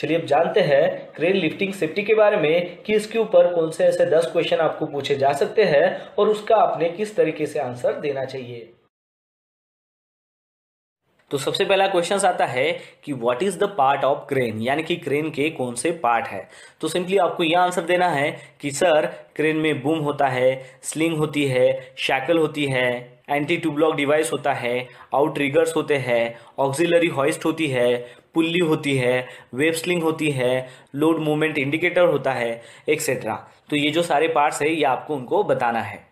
चलिए अब जानते हैं क्रेन लिफ्टिंग सेफ्टी के बारे में कि इसके ऊपर कौन से ऐसे दस क्वेश्चन आपको पूछे जा सकते हैं और उसका आपने किस तरीके से आंसर देना चाहिए तो सबसे पहला क्वेश्चन आता है कि what is the part of crane यानी कि क्रेन के कौन से पार्ट है तो सिंपली आपको यह आंसर देना है कि सर क्रेन में बूम होता है स्लिंग होती है शैकल होती है एंटी ट्यूबलॉक डिवाइस होता है आउट रिगर्स होते हैं ऑक्सिलरी हॉइस्ट होती है पुल्ली होती है वेब स्लिंग होती है लोड मूवमेंट इंडिकेटर होता है एक्सेट्रा तो ये जो सारे पार्ट्स है ये आपको उनको बताना है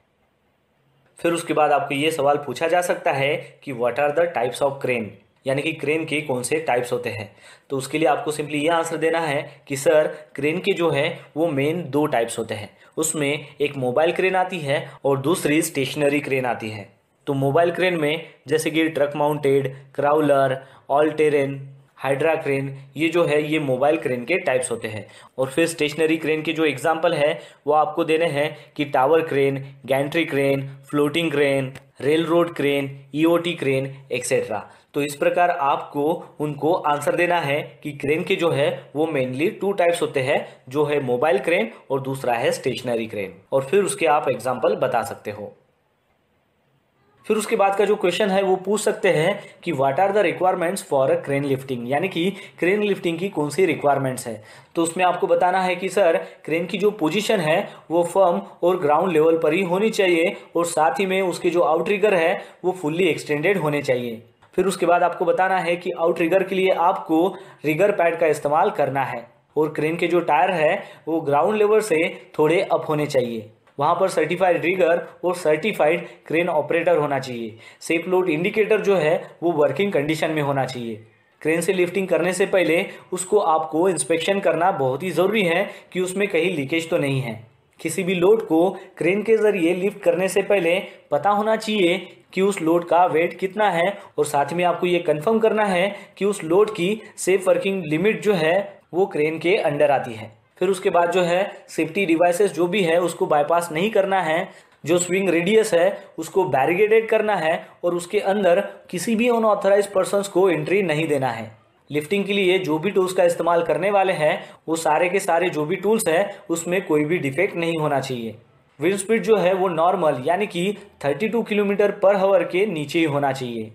फिर उसके बाद आपको ये सवाल पूछा जा सकता है कि what are the types of crane यानी कि क्रेन के कौन से टाइप्स होते हैं तो उसके लिए आपको सिंपली ये आंसर देना है कि सर क्रेन के जो है वो मेन दो टाइप्स होते हैं उसमें एक मोबाइल क्रेन आती है और दूसरी स्टेशनरी क्रेन आती है तो मोबाइल क्रेन में जैसे कि truck mounted crawler all terrain hydra crane ये जो है ये मोबाइल क्रेन के टाइप्स होते हैं और फिर स्टेशनरी क्रेन के जो एग्जाम्पल है वो आपको देने हैं कि tower crane gantry crane floating crane rail road crane EOT crane etcetera तो इस प्रकार आपको उनको आंसर देना है कि क्रेन के जो है वो मेनली टू टाइप्स होते हैं जो है मोबाइल क्रेन और दूसरा है स्टेशनरी क्रेन और फिर उसके आप एग्जाम्पल बता सकते हो फिर उसके बाद का जो क्वेश्चन है वो पूछ सकते हैं कि what are the requirements for a crane lifting यानी कि क्रेन लिफ्टिंग की कौन सी रिक्वायरमेंट्स है तो उसमें आपको बताना है कि सर क्रेन की जो पोजीशन है वो फर्म और ग्राउंड लेवल पर ही होनी चाहिए और साथ ही में उसके जो आउटरिगर है वो फुल्ली एक्सटेंडेड होने चाहिए फिर उसके बाद आपको बताना है कि आउट रिगर के लिए आपको रिगर पैड का इस्तेमाल करना है और क्रेन के जो टायर है वो ग्राउंड लेवल से थोड़े अप होने चाहिए वहाँ पर सर्टिफाइड रिगर और सर्टिफाइड क्रेन ऑपरेटर होना चाहिए सेफ लोड इंडिकेटर जो है वो वर्किंग कंडीशन में होना चाहिए क्रेन से लिफ्टिंग करने से पहले उसको आपको इंस्पेक्शन करना बहुत ही ज़रूरी है कि उसमें कहीं लीकेज तो नहीं है किसी भी लोड को क्रेन के ज़रिए लिफ्ट करने से पहले पता होना चाहिए कि उस लोड का वेट कितना है और साथ में आपको ये कंफर्म करना है कि उस लोड की सेफ वर्किंग लिमिट जो है वो क्रेन के अंडर आती है फिर उसके बाद जो है सेफ्टी डिवाइसेस जो भी है उसको बाईपास नहीं करना है जो स्विंग रेडियस है उसको बैरिगेडेड करना है और उसके अंदर किसी भी अनऑथराइज पर्सन को एंट्री नहीं देना है लिफ्टिंग के लिए जो भी टूल्स का इस्तेमाल करने वाले हैं वो सारे के सारे जो भी टूल्स हैं उसमें कोई भी डिफेक्ट नहीं होना चाहिए विंड स्पीड जो है वो नॉर्मल यानी कि 32 किलोमीटर पर हवर के नीचे ही होना चाहिए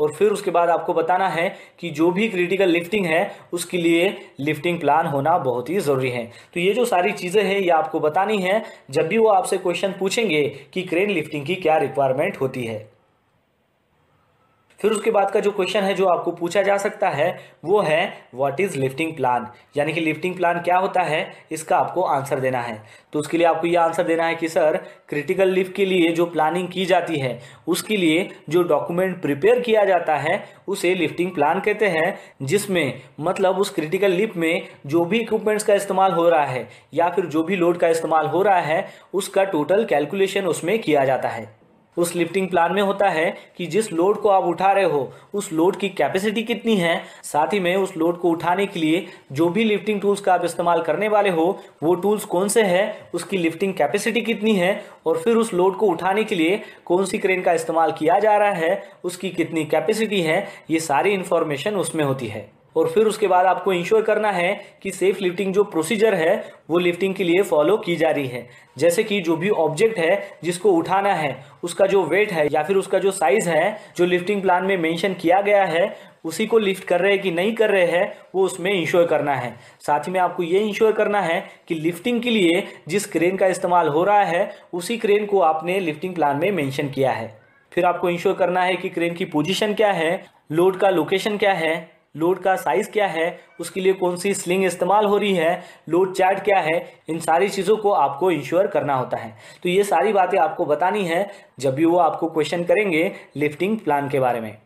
और फिर उसके बाद आपको बताना है कि जो भी क्रिटिकल लिफ्टिंग है उसके लिए लिफ्टिंग प्लान होना बहुत ही ज़रूरी है तो ये जो सारी चीज़ें हैं ये आपको बतानी है जब भी वो आपसे क्वेश्चन पूछेंगे कि क्रेन लिफ्टिंग की क्या रिक्वायरमेंट होती है फिर उसके बाद का जो क्वेश्चन है जो आपको पूछा जा सकता है वो है व्हाट इज़ लिफ्टिंग प्लान यानी कि लिफ्टिंग प्लान क्या होता है इसका आपको आंसर देना है तो उसके लिए आपको ये आंसर देना है कि सर क्रिटिकल लिफ्ट के लिए जो प्लानिंग की जाती है उसके लिए जो डॉक्यूमेंट प्रिपेयर किया जाता है उसे लिफ्टिंग प्लान कहते हैं जिसमें मतलब उस क्रिटिकल लिफ्ट में जो भी इक्विपमेंट्स का इस्तेमाल हो रहा है या फिर जो भी लोड का इस्तेमाल हो रहा है उसका टोटल कैलकुलेशन उसमें किया जाता है उस लिफ्टिंग प्लान में होता है कि जिस लोड को आप उठा रहे हो उस लोड की कैपेसिटी कितनी है साथ ही में उस लोड को उठाने के लिए जो भी लिफ्टिंग टूल्स का आप इस्तेमाल करने वाले हो वो टूल्स कौन से हैं उसकी लिफ्टिंग कैपेसिटी कितनी है और फिर उस लोड को उठाने के लिए कौन सी क्रेन का इस्तेमाल किया जा रहा है उसकी कितनी कैपेसिटी है ये सारी इन्फॉर्मेशन उसमें होती है और फिर उसके बाद आपको इंश्योर करना है कि सेफ लिफ्टिंग जो प्रोसीजर है वो लिफ्टिंग के लिए फॉलो की जा रही है जैसे कि जो भी ऑब्जेक्ट है जिसको उठाना है उसका जो वेट है या फिर उसका जो साइज़ है जो लिफ्टिंग प्लान में मेंशन किया गया है उसी को लिफ्ट कर रहे हैं कि नहीं कर रहे हैं वो उसमें इंश्योर करना है साथ ही में आपको ये इंश्योर करना है कि लिफ्टिंग के लिए जिस क्रेन का इस्तेमाल हो रहा है उसी क्रेन को आपने लिफ्टिंग प्लान में मेंशन किया है फिर आपको इंश्योर करना है कि क्रेन की पोजीशन क्या है लोड का लोकेशन क्या है लोड का साइज़ क्या है उसके लिए कौन सी स्लिंग इस्तेमाल हो रही है लोड चार्ट क्या है इन सारी चीज़ों को आपको इंश्योर करना होता है तो ये सारी बातें आपको बतानी है जब भी वो आपको क्वेश्चन करेंगे लिफ्टिंग प्लान के बारे में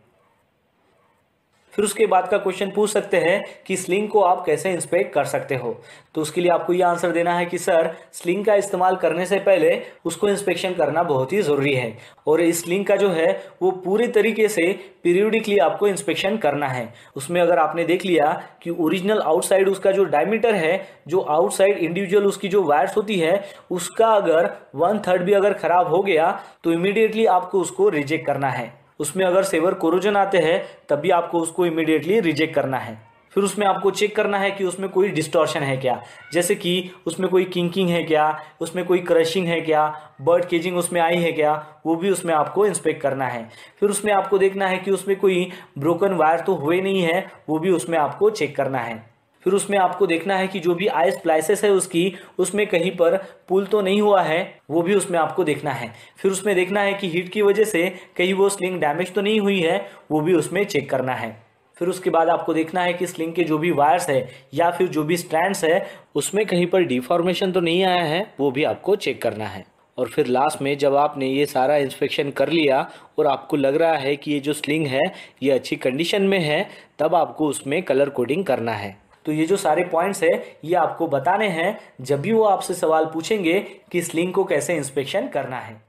फिर उसके बाद का क्वेश्चन पूछ सकते हैं कि स्लिंग को आप कैसे इंस्पेक्ट कर सकते हो तो उसके लिए आपको ये आंसर देना है कि सर स्लिंग का इस्तेमाल करने से पहले उसको इंस्पेक्शन करना बहुत ही ज़रूरी है और इस स्लिंग का जो है वो पूरे तरीके से पीरियडिकली आपको इंस्पेक्शन करना है उसमें अगर आपने देख लिया कि ओरिजिनल आउटसाइड उसका जो डायमीटर है जो आउटसाइड इंडिविजुअल उसकी जो वायर्स होती है उसका अगर वन थर्ड भी अगर ख़राब हो गया तो इमीडिएटली आपको उसको रिजेक्ट करना है उसमें अगर सेवर कोरोजन आते हैं तभी आपको उसको इमिडिएटली रिजेक्ट करना है फिर उसमें आपको चेक करना है कि उसमें कोई डिस्टॉर्शन है क्या जैसे कि उसमें कोई किंकिंग है क्या उसमें कोई क्रशिंग है क्या बर्ड केजिंग उसमें आई है क्या वो भी उसमें आपको इंस्पेक्ट करना है फिर उसमें आपको देखना है कि उसमें कोई ब्रोकन वायर तो हुए नहीं है वो भी उसमें आपको चेक करना है फिर उसमें आपको देखना है कि जो भी आइस प्लाइसेस है उसकी उसमें कहीं पर पुल तो नहीं हुआ है वो भी उसमें आपको देखना है फिर उसमें देखना है कि हीट की वजह से कहीं वो स्लिंग डैमेज तो नहीं हुई है वो भी उसमें चेक करना है फिर उसके बाद आपको देखना है कि स्लिंग के जो भी वायर्स है या फिर जो भी स्ट्रैंड्स है उसमें कहीं पर डिफॉर्मेशन तो नहीं आया है वो भी आपको चेक करना है और फिर लास्ट में जब आपने ये सारा इंस्पेक्शन कर लिया और आपको लग रहा है कि ये जो स्लिंग है ये अच्छी कंडीशन में है तब आपको उसमें कलर कोडिंग करना है तो ये जो सारे पॉइंट्स है ये आपको बताने हैं जब भी वो आपसे सवाल पूछेंगे कि इस लिंक को कैसे इंस्पेक्शन करना है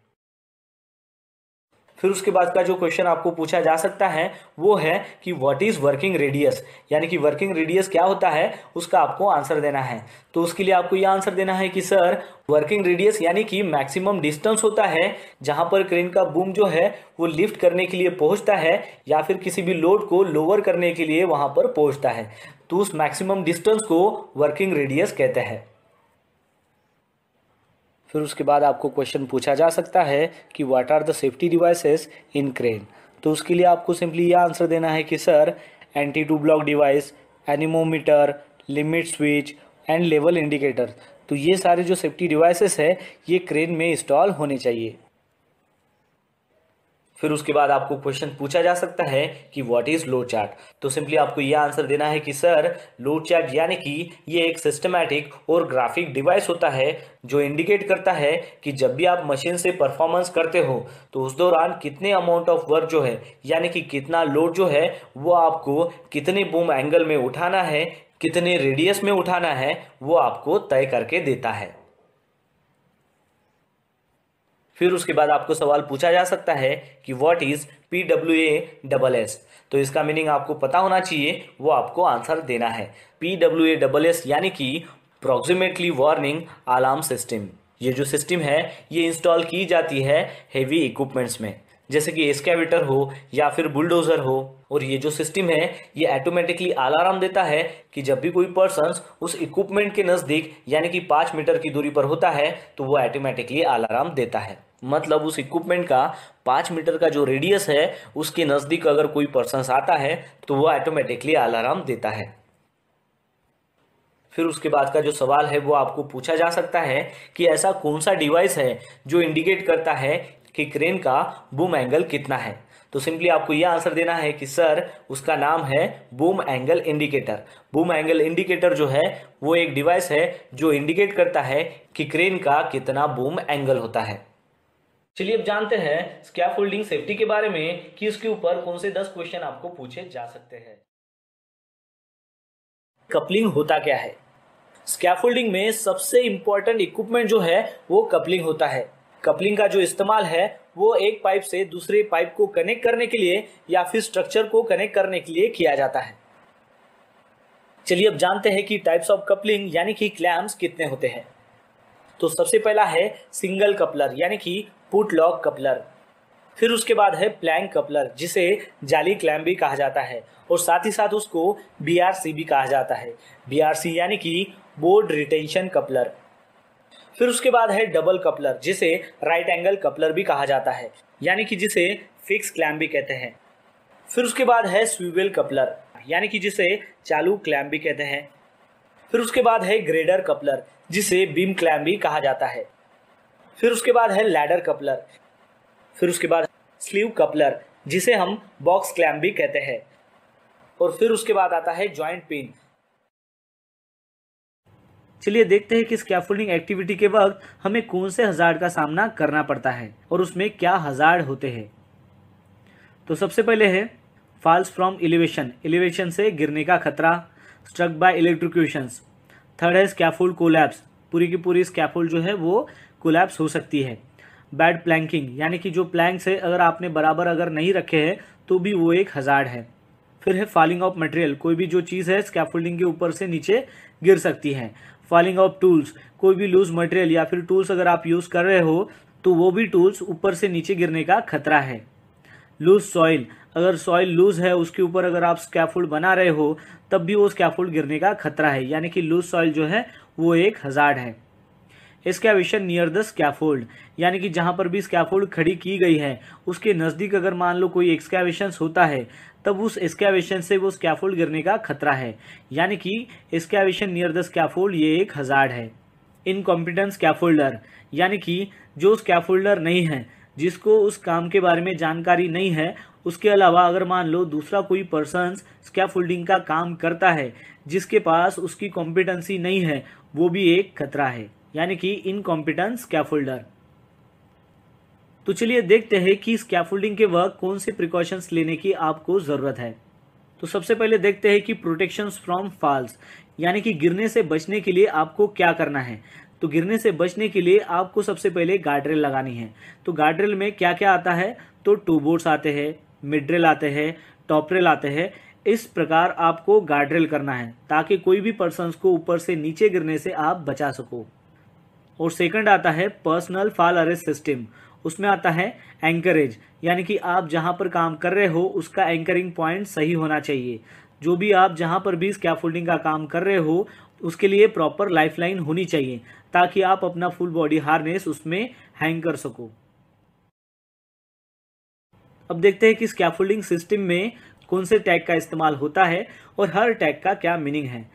फिर उसके बाद का जो क्वेश्चन आपको पूछा जा सकता है वो है कि व्हाट इज़ वर्किंग रेडियस यानी कि वर्किंग रेडियस क्या होता है उसका आपको आंसर देना है तो उसके लिए आपको ये आंसर देना है कि सर वर्किंग रेडियस यानी कि मैक्सिमम डिस्टेंस होता है जहां पर क्रेन का बूम जो है वो लिफ्ट करने के लिए पहुंचता है या फिर किसी भी लोड को लोअर करने के लिए वहां पर पहुंचता है तो उस मैक्सिमम डिस्टेंस को वर्किंग रेडियस कहते हैं फिर उसके बाद आपको क्वेश्चन पूछा जा सकता है कि what are the safety devices in crane तो उसके लिए आपको सिंपली यह आंसर देना है कि sir anti two block device anemometer limit switch and level indicator तो ये सारे जो सेफ्टी डिवाइसेस है ये क्रेन में इंस्टॉल होने चाहिए फिर उसके बाद आपको क्वेश्चन पूछा जा सकता है कि व्हाट इज़ लोड चार्ट तो सिंपली आपको यह आंसर देना है कि सर लोड चार्ट यानी कि ये एक सिस्टमैटिक और ग्राफिक डिवाइस होता है जो इंडिकेट करता है कि जब भी आप मशीन से परफॉर्मेंस करते हो तो उस दौरान कितने अमाउंट ऑफ वर्क जो है यानी कि कितना लोड जो है वो आपको कितने बूम एंगल में उठाना है कितने रेडियस में उठाना है वो आपको तय करके देता है फिर उसके बाद आपको सवाल पूछा जा सकता है कि what is P W A double S तो इसका मीनिंग आपको पता होना चाहिए वो आपको आंसर देना है P W A double S यानी कि अप्रॉक्सीमेटली वार्निंग अलार्म सिस्टम ये जो सिस्टम है ये इंस्टॉल की जाती है हेवी इक्विपमेंट्स में जैसे कि एस्केवेटर हो या फिर बुलडोज़र हो और ये जो सिस्टम है ये ऑटोमेटिकली अलार्म देता है कि जब भी कोई पर्सन उस इक्विपमेंट के नज़दीक यानी कि पाँच मीटर की दूरी पर होता है तो वो ऑटोमेटिकली अलार्म देता है मतलब उस इक्विपमेंट का पाँच मीटर का जो रेडियस है उसके नज़दीक अगर कोई पर्सन आता है तो वह ऑटोमेटिकली अलार्म देता है फिर उसके बाद का जो सवाल है वो आपको पूछा जा सकता है कि ऐसा कौन सा डिवाइस है जो इंडिकेट करता है कि क्रेन का बूम एंगल कितना है तो सिंपली आपको यह आंसर देना है कि सर उसका नाम है boom angle indicator boom angle indicator जो है वो एक डिवाइस है जो इंडिकेट करता है कि क्रेन का कितना बूम एंगल होता है चलिए अब जानते हैं स्क्या होल्डिंग सेफ्टी के बारे में कि उसके ऊपर कौन से दस क्वेश्चन आपको पूछे जा सकते हैं कपलिंग होता क्या है स्कैफोल्डिंग में सबसे इंपॉर्टेंट इक्विपमेंट जो है वो कपलिंग होता है कपलिंग का जो इस्तेमाल है वो एक पाइप से दूसरे पाइप को कनेक्ट करने के लिए या फिर स्ट्रक्चर को कनेक्ट करने के लिए किया जाता है चलिए अब जानते हैं कि टाइप्स ऑफ कपलिंग यानी कि क्लैम्स कितने होते हैं तो सबसे पहला है सिंगल कपलर यानी कि पुट लॉक कपलर फिर उसके बाद है प्लैंक कपलर जिसे जाली क्लैम भी कहा जाता है और साथ ही साथ उसको बीआरसी भी कहा जाता है बीआरसी यानी कि बोर्ड रिटेंशन कपलर फिर उसके बाद है डबल कपलर जिसे राइट एंगल कपलर भी कहा जाता है यानी कि जिसे फिक्स क्लैम भी कहते हैं फिर उसके बाद है स्वीवेल कपलर यानी कि जिसे चालू क्लैम भी कहते हैं फिर उसके बाद है ग्रेडर कपलर जिसे बीम क्लैम भी कहा जाता है फिर उसके बाद है लैडर कपलर फिर उसके बाद स्लीव कपलर जिसे हम बॉक्स क्लैम भी कहते हैं और फिर उसके बाद आता है ज्वाइंट पिन चलिए देखते हैं कि स्कैफोल्डिंग एक्टिविटी के वक्त हमें कौन से हजार का सामना करना पड़ता है और उसमें क्या हजार होते हैं तो सबसे पहले है फॉल्स फ्रॉम एलिवेशन एलिवेशन से गिरने का खतरा स्ट्रक बाय इलेक्ट्रिक्यूशंस थर्ड है स्कैफोल्ड कोलैप्स पूरी की पूरी स्कैफोल्ड जो है वो कोलैप्स हो सकती है बैड प्लैंकिंग यानी कि जो प्लैंक्स है अगर आपने बराबर अगर नहीं रखे हैं तो भी वो एक हज़ार है फिर है फॉलिंग ऑफ मटेरियल कोई भी जो चीज़ है स्कैफोल्डिंग के ऊपर से नीचे गिर सकती है फॉलिंग ऑफ टूल्स कोई भी लूज मटेरियल या फिर टूल्स अगर आप यूज़ कर रहे हो तो वो भी टूल्स ऊपर से नीचे गिरने का खतरा है लूज सॉइल अगर सॉइल लूज है उसके ऊपर अगर आप स्कैफोल्ड बना रहे हो तब भी वो स्कैफोल्ड गिरने का खतरा है यानी कि लूज सॉइल जो है वो एक हजार्ड है एस्कैवेशन नियर द स्कैफोल्ड यानी कि जहाँ पर भी स्कैफोल्ड खड़ी की गई है उसके नज़दीक अगर मान लो कोई एक्सकैवेशन होता है तब उस एक्सकैवेशन से वो स्कैफोल्ड गिरने का खतरा है यानी कि एक्सकैवेशन नियर द स्कैफोल्ड ये एक हजार्ड है इनकॉम्पिटेंस स्कैफोल्डर यानी कि जो स्कैफोल्डर नहीं है जिसको उस काम के बारे में जानकारी नहीं है उसके अलावा अगर मान लो दूसरा कोई पर्सन स्कैफोल्डिंग का काम करता है जिसके पास उसकी कॉम्पिटेंसी नहीं है वो भी एक खतरा है यानी कि इनकॉम्पिटेंस स्कैफोल्डर तो चलिए देखते हैं कि स्कैफोल्डिंग के वक्त कौन से प्रिकॉशंस लेने की आपको ज़रूरत है तो सबसे पहले देखते हैं कि प्रोटेक्शन फ्रॉम फॉल्स यानी कि गिरने से बचने के लिए आपको क्या करना है तो गिरने से बचने के लिए आपको सबसे पहले गार्डरेल लगानी है तो गार्डरेल में क्या क्या आता है तो टू आते हैं मिड्रेल आते हैं टॉपरेल आते हैं इस प्रकार आपको गार्डरेल करना है ताकि कोई भी पर्सन को ऊपर से नीचे गिरने से आप बचा सको और सेकंड आता है पर्सनल फाल अरेस्ट सिस्टम उसमें आता है एंकरेज यानी कि आप जहां पर काम कर रहे हो उसका एंकरिंग पॉइंट सही होना चाहिए जो भी आप जहाँ पर भी स्कैप फोल्डिंग का काम कर रहे हो उसके लिए प्रॉपर लाइफलाइन होनी चाहिए ताकि आप अपना फुल बॉडी हार्नेस उसमें हैंग कर सको अब देखते हैं कि स्कैप सिस्टम में कौन से टैग का इस्तेमाल होता है और हर टैग का क्या मीनिंग है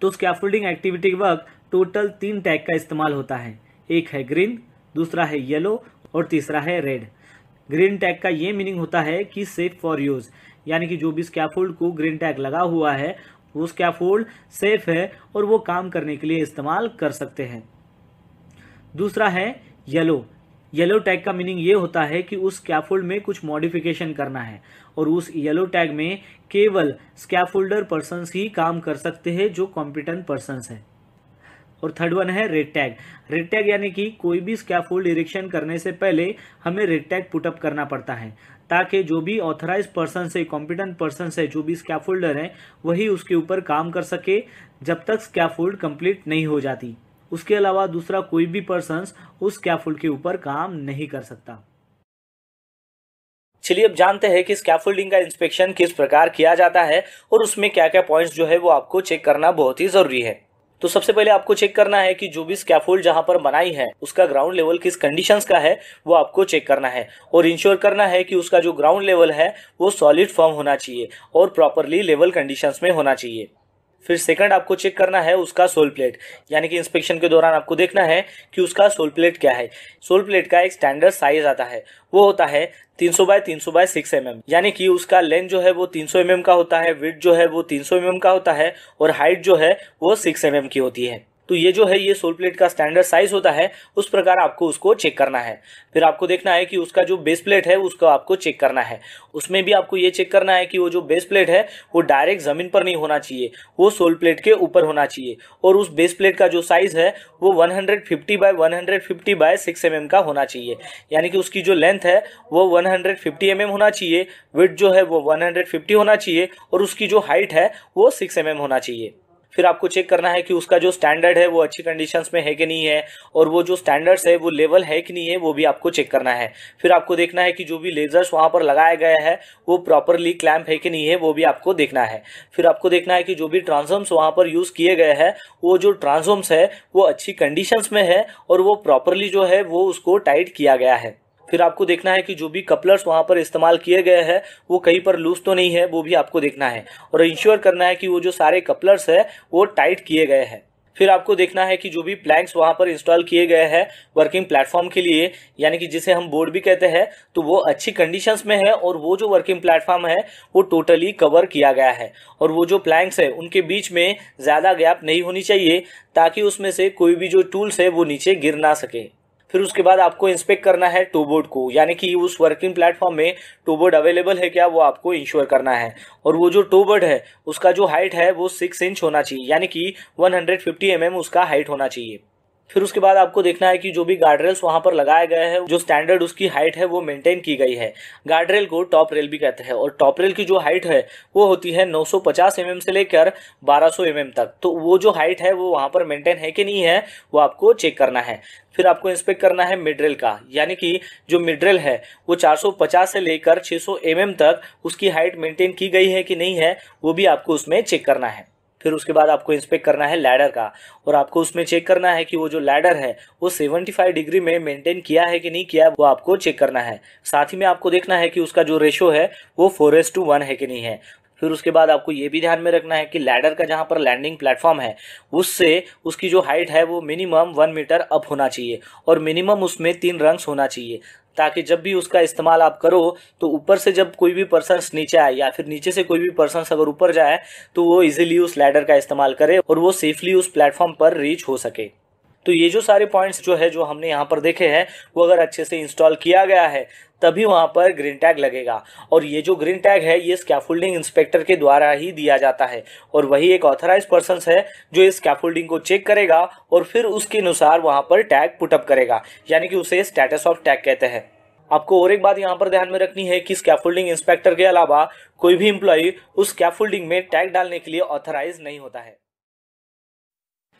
तो स्कैप एक्टिविटी वर्क टोटल तीन टैग का इस्तेमाल होता है एक है ग्रीन दूसरा है येलो और तीसरा है रेड ग्रीन टैग का ये मीनिंग होता है कि सेफ फॉर यूज़ यानी कि जो भी स्कैफोल्ड को ग्रीन टैग लगा हुआ है वो स्कैफोल्ड सेफ है और वो काम करने के लिए इस्तेमाल कर सकते हैं दूसरा है येलो येलो टैग का मीनिंग ये होता है कि उस स्कैफोल्ड में कुछ मॉडिफिकेशन करना है और उस येलो टैग में केवल स्कैफोल्डर पर्सन ही काम कर सकते हैं जो कॉम्पिटेंट पर्सन हैं और थर्ड वन है रेड टैग रेड टैग यानी कि कोई भी स्कैफोल्ड इरेक्शन करने से पहले हमें रेड टैग पुटअप करना पड़ता है ताकि जो भी ऑथराइज पर्सन है कॉम्पिटेंट पर्सन है जो भी स्कैफोल्डर है वही उसके ऊपर काम कर सके जब तक स्कैफोल्ड कंप्लीट नहीं हो जाती उसके अलावा दूसरा कोई भी पर्सन उस स्कैफोल्ड के ऊपर काम नहीं कर सकता चलिए अब जानते हैं कि स्कैफोल्डिंग का इंस्पेक्शन किस प्रकार किया जाता है और उसमें क्या क्या पॉइंट्स जो है वो आपको चेक करना बहुत ही जरूरी है तो सबसे पहले आपको चेक करना है कि जो भी स्कैफोल्ड जहां पर बनाई है उसका ग्राउंड लेवल किस कंडीशंस का है वो आपको चेक करना है और इंश्योर करना है कि उसका जो ग्राउंड लेवल है वो सॉलिड फॉर्म होना चाहिए और प्रॉपरली लेवल कंडीशंस में होना चाहिए फिर सेकंड आपको चेक करना है उसका सोल प्लेट यानी कि इंस्पेक्शन के दौरान आपको देखना है कि उसका सोल प्लेट क्या है सोल प्लेट का एक स्टैंडर्ड साइज आता है वो होता है 300 बाय तीन सौ बाय सिक्स एम यानी कि उसका लेंथ जो है वो 300 एम mm का होता है विथ जो है वो 300 एम mm का होता है और हाइट जो है वो 6 एम mm की होती है तो ये जो है ये सोल प्लेट का स्टैंडर्ड साइज होता है उस प्रकार आपको उसको चेक करना है फिर आपको देखना है कि उसका जो बेस प्लेट है उसको आपको चेक करना है उसमें भी आपको ये चेक करना है कि वो जो बेस प्लेट है वो डायरेक्ट जमीन पर नहीं होना चाहिए वो सोल प्लेट के ऊपर होना चाहिए और उस बेस प्लेट का जो साइज है वो 150 by fifty by six M का होना चाहिए यानी कि उसकी जो लेंथ है वो फिफ्टी एम एम होना चाहिए विथ जो है वो फिफ्टी होना चाहिए और उसकी जो हाइट है वो सिक्स एम एम होना चाहिए फिर आपको चेक करना है कि उसका जो स्टैंडर्ड है वो अच्छी कंडीशन में है कि नहीं है और वो जो स्टैंडर्ड्स है वो लेवल है कि नहीं है वो भी आपको चेक करना है फिर आपको देखना है कि जो भी लेजर्स वहाँ पर लगाया गया है वो प्रॉपरली क्लैम्प है कि नहीं है वो भी आपको देखना है फिर आपको देखना है कि जो भी ट्रांसम्स वहाँ पर यूज़ किए गए हैं वो जो ट्रांसम्स है वो अच्छी कंडीशंस में है और वो प्रॉपरली जो है वो उसको टाइट किया गया है फिर आपको देखना है कि जो भी कपलर्स वहाँ पर इस्तेमाल किए गए हैं वो कहीं पर लूज तो नहीं है वो भी आपको देखना है और इंश्योर करना है कि वो जो सारे कपलर्स है वो टाइट किए गए हैं फिर आपको देखना है कि जो भी प्लैंक्स वहाँ पर इंस्टॉल किए गए हैं वर्किंग प्लेटफॉर्म के लिए यानी कि जिसे हम बोर्ड भी कहते हैं तो वो अच्छी कंडीशंस में है और वो जो वर्किंग प्लेटफॉर्म है वो टोटली कवर किया गया है और वो जो प्लैंक्स है उनके बीच में ज़्यादा गैप नहीं होनी चाहिए ताकि उसमें से कोई भी जो टूल्स है वो नीचे गिर ना सके फिर उसके बाद आपको इंस्पेक्ट करना है टूबोर्ड को यानी कि उस वर्किंग प्लेटफॉर्म में टूबोर्ड अवेलेबल है क्या वो आपको इंश्योर करना है और वो जो टूबोर्ड है उसका जो हाइट है वो सिक्स इंच होना चाहिए यानी कि वन हंड्रेड फिफ्टी mm उसका हाइट होना चाहिए फिर उसके बाद आपको देखना है कि जो भी गार्ड रेल्स वहाँ पर लगाया गया है जो स्टैंडर्ड उसकी हाइट है वो मेंटेन की गई है गार्ड रेल को टॉप रेल भी कहते हैं और टॉप रेल की जो हाइट है वो होती है 950 एम mm से लेकर 1200 सौ mm तक तो वो जो हाइट है वो वहाँ पर मेंटेन है कि नहीं है वो आपको चेक करना है फिर आपको इंस्पेक्ट करना है रेल का यानी कि जो रेल है वो 450 से लेकर 600 सौ mm तक उसकी हाइट मेंटेन की गई है कि नहीं है वो भी आपको उसमें चेक करना है फिर उसके बाद आपको इंस्पेक्ट करना है लैडर का और आपको उसमें चेक करना है कि वो जो लैडर है वो 75 डिग्री में मेंटेन किया है कि नहीं किया वो आपको चेक करना है साथ ही में आपको देखना है कि उसका जो रेशो है वो फोर एस टू वन है कि नहीं है फिर उसके बाद आपको ये भी ध्यान में रखना है कि लैडर का जहाँ पर लैंडिंग प्लेटफॉर्म है उससे उसकी जो हाइट है वो मिनिमम वन मीटर अप होना चाहिए और मिनिमम उसमें तीन रंग्स होना चाहिए ताकि जब भी उसका इस्तेमाल आप करो तो ऊपर से जब कोई भी पर्सन नीचे आए या फिर नीचे से कोई भी पर्सन अगर ऊपर जाए तो वो इजिली उस लैडर का इस्तेमाल करे और वो सेफली उस प्लेटफॉर्म पर रीच हो सके तो ये जो सारे पॉइंट्स जो है जो हमने यहाँ पर देखे हैं वो अगर अच्छे से इंस्टॉल किया गया है तभी वहाँ पर ग्रीन टैग लगेगा और ये जो ग्रीन टैग है ये स्कैफोल्डिंग इंस्पेक्टर के द्वारा ही दिया जाता है और वही एक ऑथराइज पर्सन है जो इस स्कैफोल्डिंग को चेक करेगा और फिर उसके अनुसार वहाँ पर टैग पुटअप करेगा यानी कि उसे स्टेटस ऑफ टैग कहते हैं आपको और एक बात यहाँ पर ध्यान में रखनी है कि स्कैफोल्डिंग इंस्पेक्टर के अलावा कोई भी इंप्लॉई उस स्कैफोल्डिंग में टैग डालने के लिए ऑथराइज नहीं होता है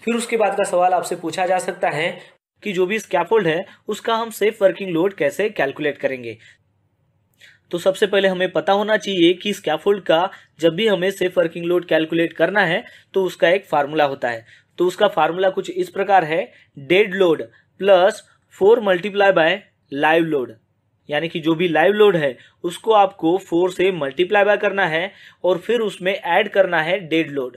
फिर उसके बाद का सवाल आपसे पूछा जा सकता है कि जो भी स्कैफोल्ड है उसका हम सेफ वर्किंग लोड कैसे कैलकुलेट करेंगे तो सबसे पहले हमें पता होना चाहिए कि स्कैफोल्ड का जब भी हमें सेफ वर्किंग लोड कैलकुलेट करना है तो उसका एक फार्मूला होता है तो उसका फार्मूला कुछ इस प्रकार है dead load plus four multiply by live load यानी कि जो भी लाइव लोड है उसको आपको फोर से मल्टीप्लाई बाय करना है और फिर उसमें ऐड करना है डेड लोड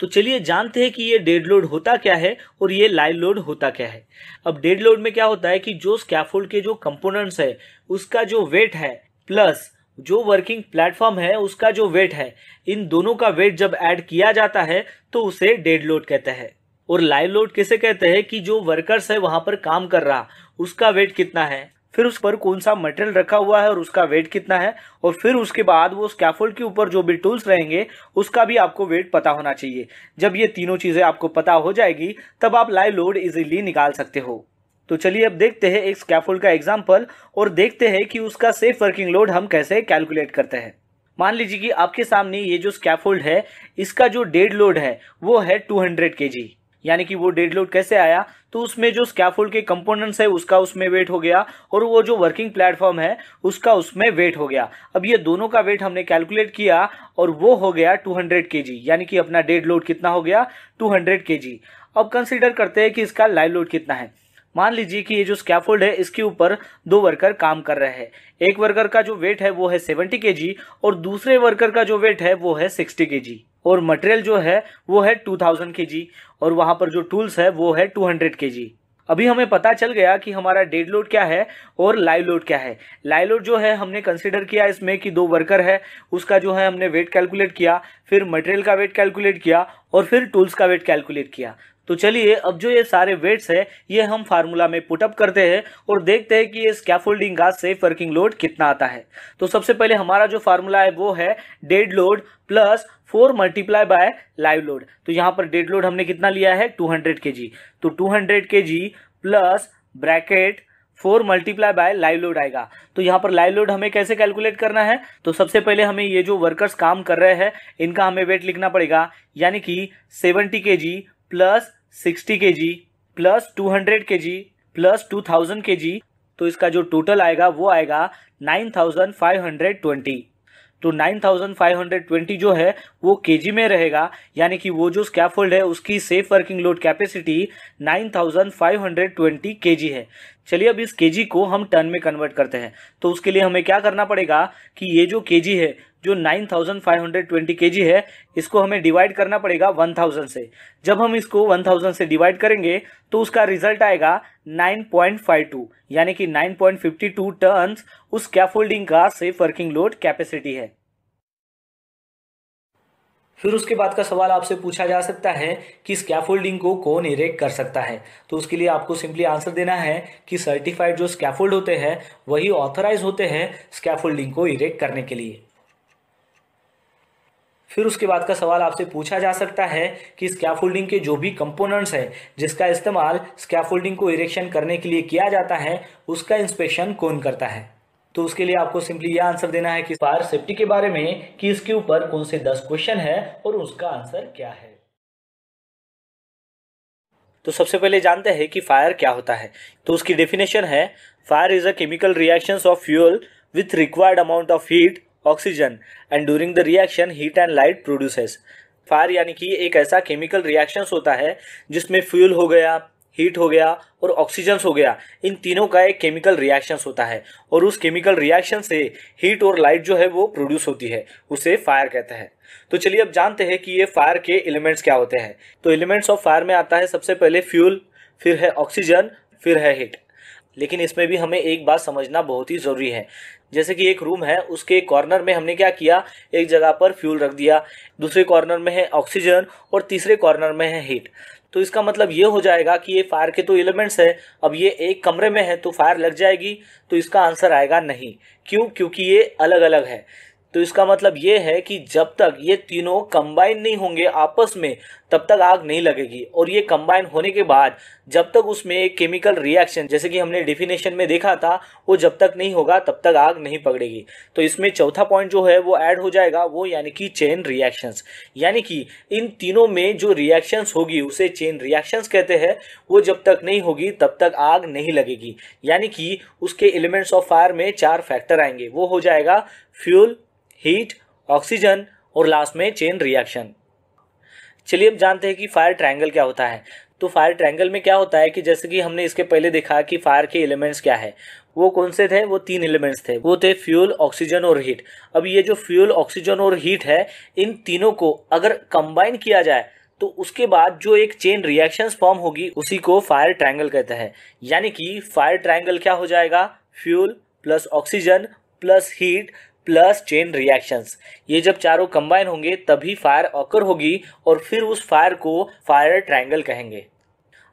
तो चलिए जानते हैं कि ये डेड लोड होता क्या है और ये लाइव लोड होता क्या है अब डेड लोड में क्या होता है कि जो स्कैफोल्ड के जो कंपोनेंट्स है उसका जो वेट है प्लस जो वर्किंग प्लेटफॉर्म है उसका जो वेट है इन दोनों का वेट जब ऐड किया जाता है तो उसे डेड लोड कहते हैं और लाइव लोड किसे कहते हैं कि जो वर्कर्स है वहां पर काम कर रहा उसका वेट कितना है फिर उस पर कौन सा मटेरियल रखा हुआ है और उसका वेट कितना है और फिर उसके बाद वो स्कैफोल्ड के ऊपर जो भी टूल्स रहेंगे उसका भी आपको वेट पता होना चाहिए जब ये तीनों चीज़ें आपको पता हो जाएगी तब आप लाइव लोड इजीली निकाल सकते हो तो चलिए अब देखते हैं एक स्कैफोल्ड का एग्जाम्पल और देखते हैं कि उसका सेफ वर्किंग लोड हम कैसे कैलकुलेट करते हैं मान लीजिए कि आपके सामने ये जो स्कैफोल्ड है इसका जो डेड लोड है वो है टू हंड्रेड यानी कि वो डेड लोड कैसे आया तो उसमें जो स्कैफोल्ड के कंपोनेंट्स है उसका उसमें वेट हो गया और वो जो वर्किंग प्लेटफॉर्म है उसका उसमें वेट हो गया अब ये दोनों का वेट हमने कैलकुलेट किया और वो हो गया 200 जी यानी कि अपना डेड लोड कितना हो गया 200 जी अब कंसिडर करते हैं कि इसका लाइव लोड कितना है मान लीजिए कि ये जो स्कैफोल्ड है इसके ऊपर दो वर्कर काम कर रहे हैं एक वर्कर का जो वेट है वो है सेवेंटी के और दूसरे वर्कर का जो वेट है वो है के जी और मटेरियल जो है वो है टू थाउजेंड के जी और वहाँ पर जो टूल्स है वो है टू हंड्रेड के जी अभी हमें पता चल गया कि हमारा डेड लोड क्या है और लाइव लोड क्या है लाइव लोड जो है हमने कंसिडर किया इसमें कि दो वर्कर है उसका जो है हमने वेट कैलकुलेट किया फिर मटेरियल का वेट कैलकुलेट किया और फिर टूल्स का वेट कैलकुलेट किया तो चलिए अब जो ये सारे वेट्स है ये हम फार्मूला में पुटअप करते हैं और देखते हैं कि ये स्कैफोल्डिंग का सेफ वर्किंग लोड कितना आता है तो सबसे पहले हमारा जो फार्मूला है वो है dead load plus four multiply by live load तो यहाँ पर डेड लोड हमने कितना लिया है टू हंड्रेड के जी तो two hundred K G plus bracket four multiply by live load आएगा तो यहाँ पर लाइव लोड हमें कैसे कैलकुलेट करना है तो सबसे पहले हमें ये जो वर्कर्स काम कर रहे हैं इनका हमें वेट लिखना पड़ेगा यानी कि सेवेंटी के जी प्लस सिक्सटी के G plus two hundred K G plus two thousand के जी तो इसका जो टोटल आएगा वो आएगा nine thousand five hundred twenty तो 9520 जो है वो केजी में रहेगा यानी कि वो जो स्कैप है उसकी safe working load capacity 9520 KG है चलिए अब इस केजी को हम टन में कन्वर्ट करते हैं तो उसके लिए हमें क्या करना पड़ेगा कि ये जो केजी है जो 9520 केजी है इसको हमें डिवाइड करना पड़ेगा 1000 से जब हम इसको 1000 से डिवाइड करेंगे तो उसका रिजल्ट आएगा 9.52 यानी कि 9.52 टन उस कैफोल्डिंग का सेफ वर्किंग लोड कैपेसिटी है फिर उसके बाद का सवाल आपसे पूछा जा सकता है कि स्कैफोल्डिंग को कौन इरेक्ट कर सकता है तो उसके लिए आपको सिंपली आंसर देना है कि सर्टिफाइड जो स्कैफोल्ड होते हैं वही ऑथराइज होते हैं स्कैफोल्डिंग को इरेक्ट करने के लिए फिर उसके बाद का सवाल आपसे पूछा जा सकता है कि स्कैफोल्डिंग के जो भी कंपोनेंट्स हैं जिसका इस्तेमाल स्कैफोल्डिंग को इरेक्शन करने के लिए किया जाता है उसका इंस्पेक्शन कौन करता है तो उसके लिए आपको सिंपली यह आंसर देना है कि फायर सेफ्टी के बारे में कि इसके ऊपर कौन से दस क्वेश्चन है और उसका आंसर क्या है तो सबसे पहले जानते हैं कि फायर क्या होता है तो उसकी डेफिनेशन है fire is a chemical reaction of fuel with required amount of heat oxygen and during the reaction heat and light produces fire यानी कि एक ऐसा केमिकल रिएक्शन होता है जिसमें फ्यूल हो गया हीट हो गया और ऑक्सीजन हो गया इन तीनों का एक केमिकल रिएक्शन होता है और उस केमिकल रिएक्शन से हीट और लाइट जो है वो प्रोड्यूस होती है उसे फायर कहते हैं तो चलिए अब जानते हैं कि ये फायर के एलिमेंट्स क्या होते हैं तो एलिमेंट्स ऑफ फायर में आता है सबसे पहले फ्यूल फिर है ऑक्सीजन फिर है हीट लेकिन इसमें भी हमें एक बात समझना बहुत ही ज़रूरी है जैसे कि एक रूम है उसके कॉर्नर में हमने क्या किया एक जगह पर फ्यूल रख दिया दूसरे कॉर्नर में है ऑक्सीजन और तीसरे कॉर्नर में है हीट तो इसका मतलब ये हो जाएगा कि ये फायर के तो एलिमेंट्स है अब ये एक कमरे में है तो फायर लग जाएगी तो इसका आंसर आएगा नहीं क्यों क्योंकि ये अलग अलग है तो इसका मतलब ये है कि जब तक ये तीनों कंबाइन नहीं होंगे आपस में तब तक आग नहीं लगेगी और ये कंबाइन होने के बाद जब तक उसमें एक केमिकल रिएक्शन जैसे कि हमने डिफिनेशन में देखा था वो जब तक नहीं होगा तब तक आग नहीं पकड़ेगी तो इसमें चौथा पॉइंट जो है वो ऐड हो जाएगा वो यानी कि चेन रिएक्शंस यानी कि इन तीनों में जो रिएक्शंस होगी उसे चेन रिएक्शंस कहते हैं वो जब तक नहीं होगी तब तक आग नहीं लगेगी यानी कि उसके एलिमेंट्स ऑफ फायर में चार फैक्टर आएंगे वो हो जाएगा फ्यूल हीट ऑक्सीजन और लास्ट में चेन रिएक्शन चलिए अब जानते हैं कि फायर ट्रायंगल क्या होता है तो फायर ट्रायंगल में क्या होता है कि जैसे कि हमने इसके पहले देखा कि फायर के एलिमेंट्स क्या है वो कौन से थे वो तीन एलिमेंट्स थे वो थे फ्यूल ऑक्सीजन और हीट अब ये जो फ्यूल ऑक्सीजन और हीट है इन तीनों को अगर कंबाइन किया जाए तो उसके बाद जो एक चेन रिएक्शन फॉर्म होगी उसी को फायर ट्रायंगल कहते हैं यानी कि फायर ट्रायंगल क्या हो जाएगा fuel plus oxygen plus heat plus chain reactions ये जब चारों कंबाइन होंगे तभी फायर ऑकर होगी और फिर उस फायर को फायर ट्रायंगल कहेंगे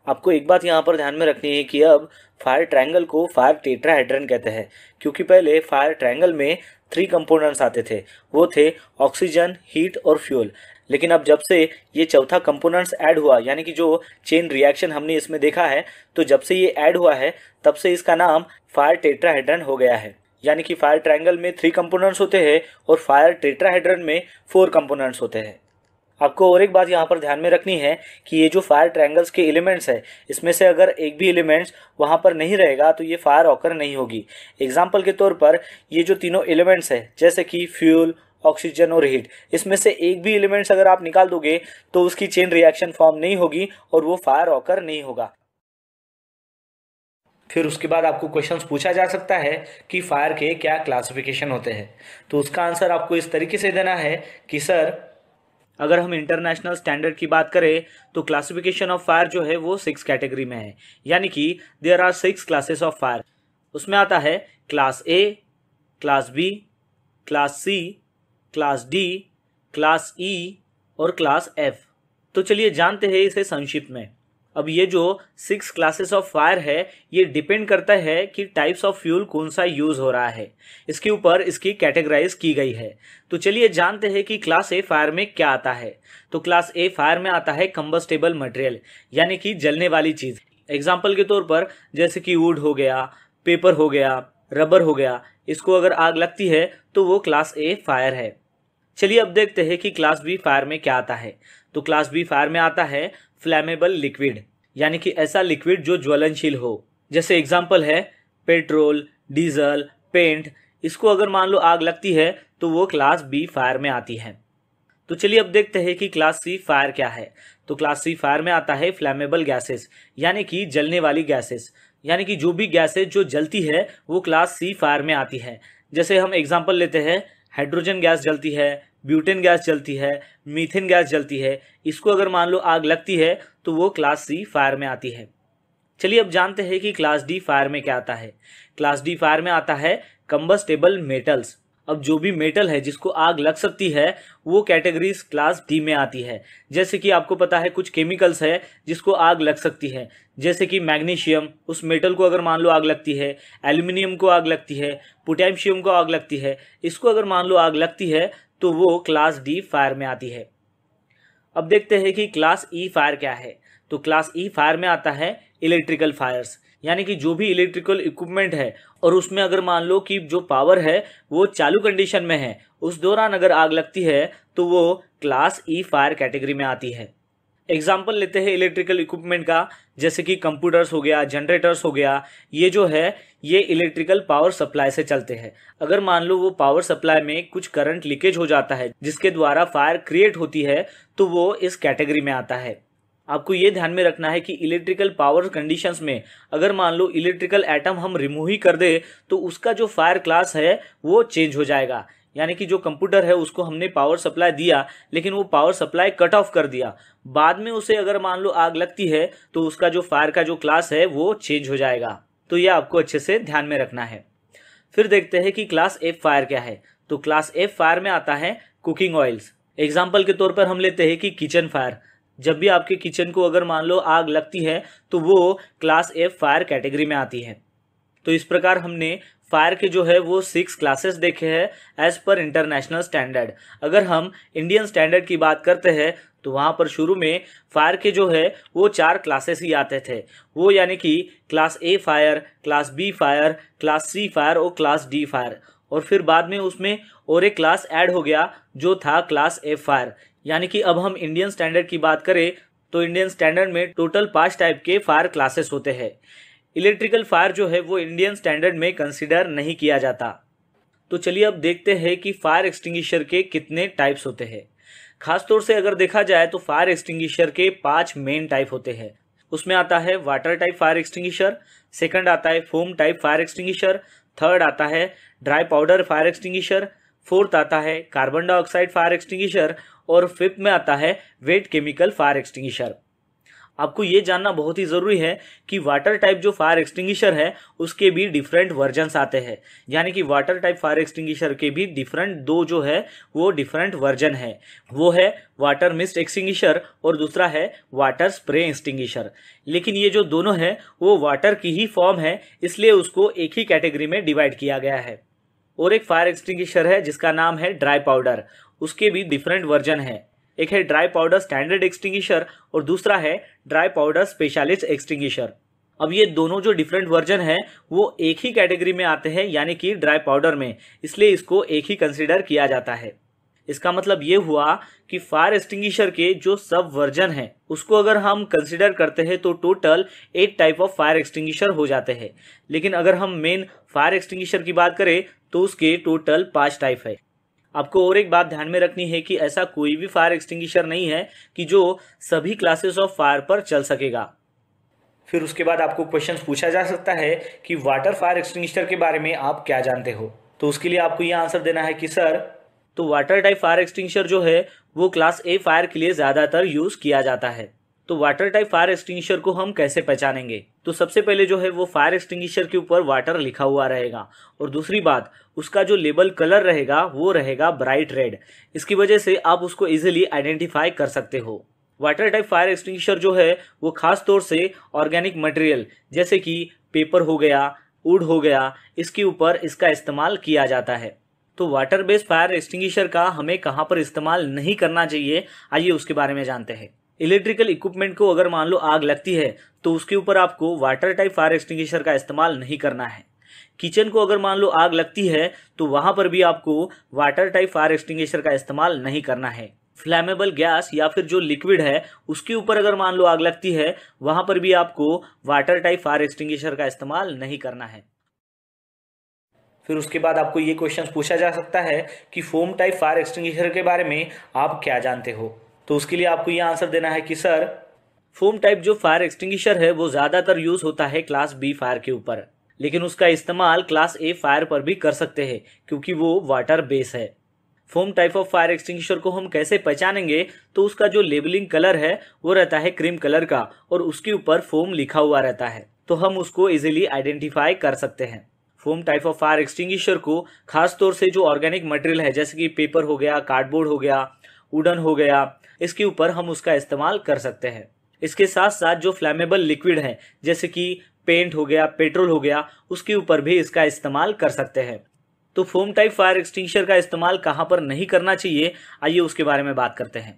आपको एक बात यहाँ पर ध्यान में रखनी है कि अब फायर ट्रायंगल को फायर टेट्राहाइड्रन कहते हैं क्योंकि पहले फायर ट्रायंगल में थ्री कंपोनेंट्स आते थे वो थे ऑक्सीजन हीट और फ्यूल लेकिन अब जब से ये चौथा कंपोनेंट्स ऐड हुआ यानी कि जो चेन रिएक्शन हमने इसमें देखा है तो जब से ये ऐड हुआ है तब से इसका नाम फायर टेट्राहाइड्रन हो गया है यानी कि फायर ट्रायंगल में थ्री कंपोनेंट्स होते हैं और फायर टेट्राहेड्रन में फोर कंपोनेंट्स होते हैं आपको और एक बात यहाँ पर ध्यान में रखनी है कि ये जो फायर ट्रायंगल्स के एलिमेंट्स है इसमें से अगर एक भी एलिमेंट्स वहाँ पर नहीं रहेगा तो ये फायर ऑकर नहीं होगी एग्जाम्पल के तौर पर ये जो तीनों एलिमेंट्स है जैसे कि फ्यूल ऑक्सीजन और हीट इसमें से एक भी एलिमेंट्स अगर आप निकाल दोगे तो उसकी चेन रिएक्शन फॉर्म नहीं होगी और वो फायर ऑकर नहीं होगा फिर उसके बाद आपको क्वेश्चन पूछा जा सकता है कि फायर के क्या क्लासिफिकेशन होते हैं तो उसका आंसर आपको इस तरीके से देना है कि सर अगर हम इंटरनेशनल स्टैंडर्ड की बात करें तो क्लासिफिकेशन ऑफ फायर जो है वो सिक्स कैटेगरी में है यानी कि there are six classes of fire उसमें आता है class A class B class C class D class E और क्लास एफ तो चलिए जानते हैं इसे संक्षिप्त में अब ये जो सिक्स क्लासेस ऑफ फायर है ये डिपेंड करता है कि टाइप्स ऑफ फ्यूल कौन सा यूज हो रहा है इसके ऊपर इसकी कैटेगराइज की गई है तो चलिए जानते हैं कि क्लास ए फायर में क्या आता है तो क्लास ए फायर में आता है कम्बस्टेबल मटेरियल यानी कि जलने वाली चीज़ एग्जाम्पल के तौर पर जैसे कि वुड हो गया पेपर हो गया रबर हो गया इसको अगर आग लगती है तो वो क्लास ए फायर है चलिए अब देखते हैं कि क्लास बी फायर में क्या आता है तो क्लास बी फायर में आता है फ्लैमेबल लिक्विड यानी कि ऐसा लिक्विड जो ज्वलनशील हो जैसे एग्जाम्पल है पेट्रोल डीजल पेंट इसको अगर मान लो आग लगती है तो वो क्लास बी फायर में आती है तो चलिए अब देखते हैं कि क्लास सी फायर क्या है तो क्लास सी फायर में आता है फ्लैमेबल गैसेस यानी कि जलने वाली गैसेस यानी कि जो भी गैसेज जो जलती है वो क्लास सी फायर में आती है जैसे हम एग्जाम्पल लेते हैं हाइड्रोजन गैस जलती है ब्यूटेन गैस जलती है मीथेन गैस जलती है इसको अगर मान लो आग लगती है तो वो क्लास सी फायर में आती है चलिए अब जानते हैं कि क्लास डी फायर में क्या आता है क्लास डी फायर में आता है कम्बस्टेबल मेटल्स अब जो भी मेटल है जिसको आग लग सकती है वो कैटेगरीज क्लास डी में आती है जैसे कि आपको पता है कुछ केमिकल्स है जिसको आग लग सकती है जैसे कि मैग्नीशियम उस मेटल को अगर मान लो आग लगती है एल्यूमिनियम को आग लगती है पोटेशियम को आग लगती है इसको अगर मान लो आग लगती है तो वो क्लास डी फायर में आती है अब देखते हैं कि क्लास ई फायर क्या है तो क्लास ई फायर में आता है इलेक्ट्रिकल फायर्स यानी कि जो भी इलेक्ट्रिकल इक्विपमेंट है और उसमें अगर मान लो कि जो पावर है वो चालू कंडीशन में है उस दौरान अगर आग लगती है तो वो क्लास ई फायर कैटेगरी में आती है एग्जाम्पल लेते हैं इलेक्ट्रिकल इक्विपमेंट का जैसे कि कंप्यूटर्स हो गया जनरेटर्स हो गया ये जो है ये इलेक्ट्रिकल पावर सप्लाई से चलते हैं अगर मान लो वो पावर सप्लाई में कुछ करंट लीकेज हो जाता है जिसके द्वारा फायर क्रिएट होती है तो वो इस कैटेगरी में आता है आपको ये ध्यान में रखना है कि इलेक्ट्रिकल पावर कंडीशंस में अगर मान लो इलेक्ट्रिकल एटम हम रिमूव ही कर दे तो उसका जो फायर क्लास है वो चेंज हो जाएगा यानी कि जो कंप्यूटर है उसको हमने पावर सप्लाई दिया लेकिन वो पावर सप्लाई कट ऑफ कर दिया बाद में उसे अगर मान लो आग लगती है तो उसका जो फायर का जो क्लास है वो चेंज हो जाएगा तो यह आपको अच्छे से ध्यान में रखना है फिर देखते हैं कि क्लास एफ फायर क्या है तो क्लास एफ फायर में आता है कुकिंग ऑयल्स एग्जाम्पल के तौर पर हम लेते हैं कि किचन फायर जब भी आपके किचन को अगर मान लो आग लगती है तो वो क्लास एफ फायर कैटेगरी में आती है तो इस प्रकार हमने फायर के जो है वो सिक्स क्लासेस देखे हैं एज पर इंटरनेशनल स्टैंडर्ड अगर हम इंडियन स्टैंडर्ड की बात करते हैं तो वहाँ पर शुरू में फायर के जो है वो चार क्लासेस ही आते थे वो यानी कि class A fire class B fire class C fire और क्लास डी फायर और फिर बाद में उसमें और एक क्लास ऐड हो गया जो था क्लास ए फायर यानी कि अब हम इंडियन स्टैंडर्ड की बात करें तो इंडियन स्टैंडर्ड में टोटल पांच टाइप के फायर क्लासेस होते हैं इलेक्ट्रिकल फायर जो है वो इंडियन स्टैंडर्ड में कंसिडर नहीं किया जाता तो चलिए अब देखते हैं कि फायर एक्सटिंग्विशर के कितने टाइप्स होते हैं खासतौर से अगर देखा जाए तो फायर एक्सटिंग्विशर के पांच मेन टाइप होते हैं उसमें आता है water type fire extinguisher second आता है foam type fire extinguisher third आता है dry powder fire extinguisher fourth आता है कार्बन डाइऑक्साइड फायर एक्सटिंग्विशर और फिफ्थ में आता है वेट केमिकल फायर एक्सटिंग्विशर आपको ये जानना बहुत ही ज़रूरी है कि वाटर टाइप जो फायर एक्सटिंग्विशर है उसके भी डिफरेंट वर्जन्स आते हैं यानी कि वाटर टाइप फायर एक्सटिंग्विशर के भी डिफरेंट दो जो है वो डिफरेंट वर्जन है वो है वाटर मिस्ट एक्सटिंग्विशर और दूसरा है वाटर स्प्रे एक्सटिंग्विशर लेकिन ये जो दोनों है वो वाटर की ही फॉर्म है इसलिए उसको एक ही कैटेगरी में डिवाइड किया गया है और एक फायर एक्सटिंग्विशर है जिसका नाम है ड्राई पाउडर उसके भी डिफरेंट वर्जन है एक है ड्राई पाउडर स्टैंडर्ड एक्सटिंग्विशर और दूसरा है ड्राई पाउडर स्पेशलिस्ट एक्सटिंग्विशर अब ये दोनों जो डिफरेंट वर्जन है वो एक ही कैटेगरी में आते हैं यानी कि ड्राई पाउडर में इसलिए इसको एक ही कंसिडर किया जाता है इसका मतलब ये हुआ कि फायर एक्सटिंग्विशर के जो सब वर्जन है उसको अगर हम कंसिडर करते हैं तो total eight type of fire extinguisher हो जाते हैं लेकिन अगर हम मेन फायर एक्सटिंग्विशर की बात करें तो उसके टोटल पांच टाइप है आपको और एक बात ध्यान में रखनी है कि ऐसा कोई भी फायर एक्सटिंग्विशर नहीं है कि जो सभी क्लासेस ऑफ फायर पर चल सकेगा फिर उसके बाद आपको क्वेश्चन पूछा जा सकता है कि वाटर फायर एक्सटिंग्विशर के बारे में आप क्या जानते हो तो उसके लिए आपको यह आंसर देना है कि सर तो वाटर टाइप फायर एक्सटिंग्विशर जो है वो क्लास ए फायर के लिए ज़्यादातर यूज़ किया जाता है तो वाटर टाइप फायर एक्सटिंग्विशर को हम कैसे पहचानेंगे तो सबसे पहले जो है वो फायर एक्सटिंग्विशर के ऊपर वाटर लिखा हुआ रहेगा और दूसरी बात उसका जो लेबल कलर रहेगा वो रहेगा ब्राइट रेड इसकी वजह से आप उसको इजिली आइडेंटिफाई कर सकते हो वाटर टाइप फायर एक्सटिंग्विशर जो है वो खास तौर से ऑर्गेनिक मटेरियल जैसे कि पेपर हो गया उड हो गया इसके ऊपर इसका इस्तेमाल किया जाता है तो वाटर बेस्ड फायर एक्सटिंग्विशर का हमें कहाँ पर इस्तेमाल नहीं करना चाहिए आइए उसके बारे में जानते हैं इलेक्ट्रिकल इक्विपमेंट को अगर मान लो आग लगती है तो उसके ऊपर आपको वाटर टाइप फायर एक्सटिंग्विशर का इस्तेमाल नहीं करना है किचन को अगर मान लो आग लगती है तो वहां पर भी आपको वाटर टाइप फायर एक्सटिंग्विशर का इस्तेमाल नहीं करना है फ्लैमेबल गैस या फिर जो लिक्विड है उसके ऊपर अगर मान लो आग लगती है वहां पर भी आपको वाटर टाइप फायर एक्सटिंग्विशर का इस्तेमाल नहीं करना है फिर उसके बाद आपको ये क्वेश्चन पूछा जा सकता है कि फोम टाइप फायर एक्सटिंग्विशर के बारे में आप क्या जानते हो तो उसके लिए आपको ये आंसर देना है कि सर फोम टाइप जो फायर एक्सटिंग्विशर है वो ज़्यादातर यूज़ होता है क्लास बी फायर के ऊपर लेकिन उसका इस्तेमाल क्लास ए फायर पर भी कर सकते हैं क्योंकि वो वाटर बेस है foam type of fire extinguisher को हम कैसे पहचानेंगे तो उसका जो लेबलिंग कलर है वो रहता है क्रीम कलर का और उसके ऊपर फोम लिखा हुआ रहता है तो हम उसको इजिली आइडेंटिफाई कर सकते हैं foam type of fire extinguisher को खास तौर से जो ऑर्गेनिक मटेरियल है जैसे कि पेपर हो गया कार्डबोर्ड हो गया वुडन हो गया इसके ऊपर हम उसका इस्तेमाल कर सकते हैं इसके साथ साथ जो फ्लैमेबल लिक्विड है जैसे कि पेंट हो गया पेट्रोल हो गया उसके ऊपर भी इसका इस्तेमाल कर सकते हैं तो फोम टाइप फायर एक्सटिंगशर का इस्तेमाल कहाँ पर नहीं करना चाहिए आइए उसके बारे में बात करते हैं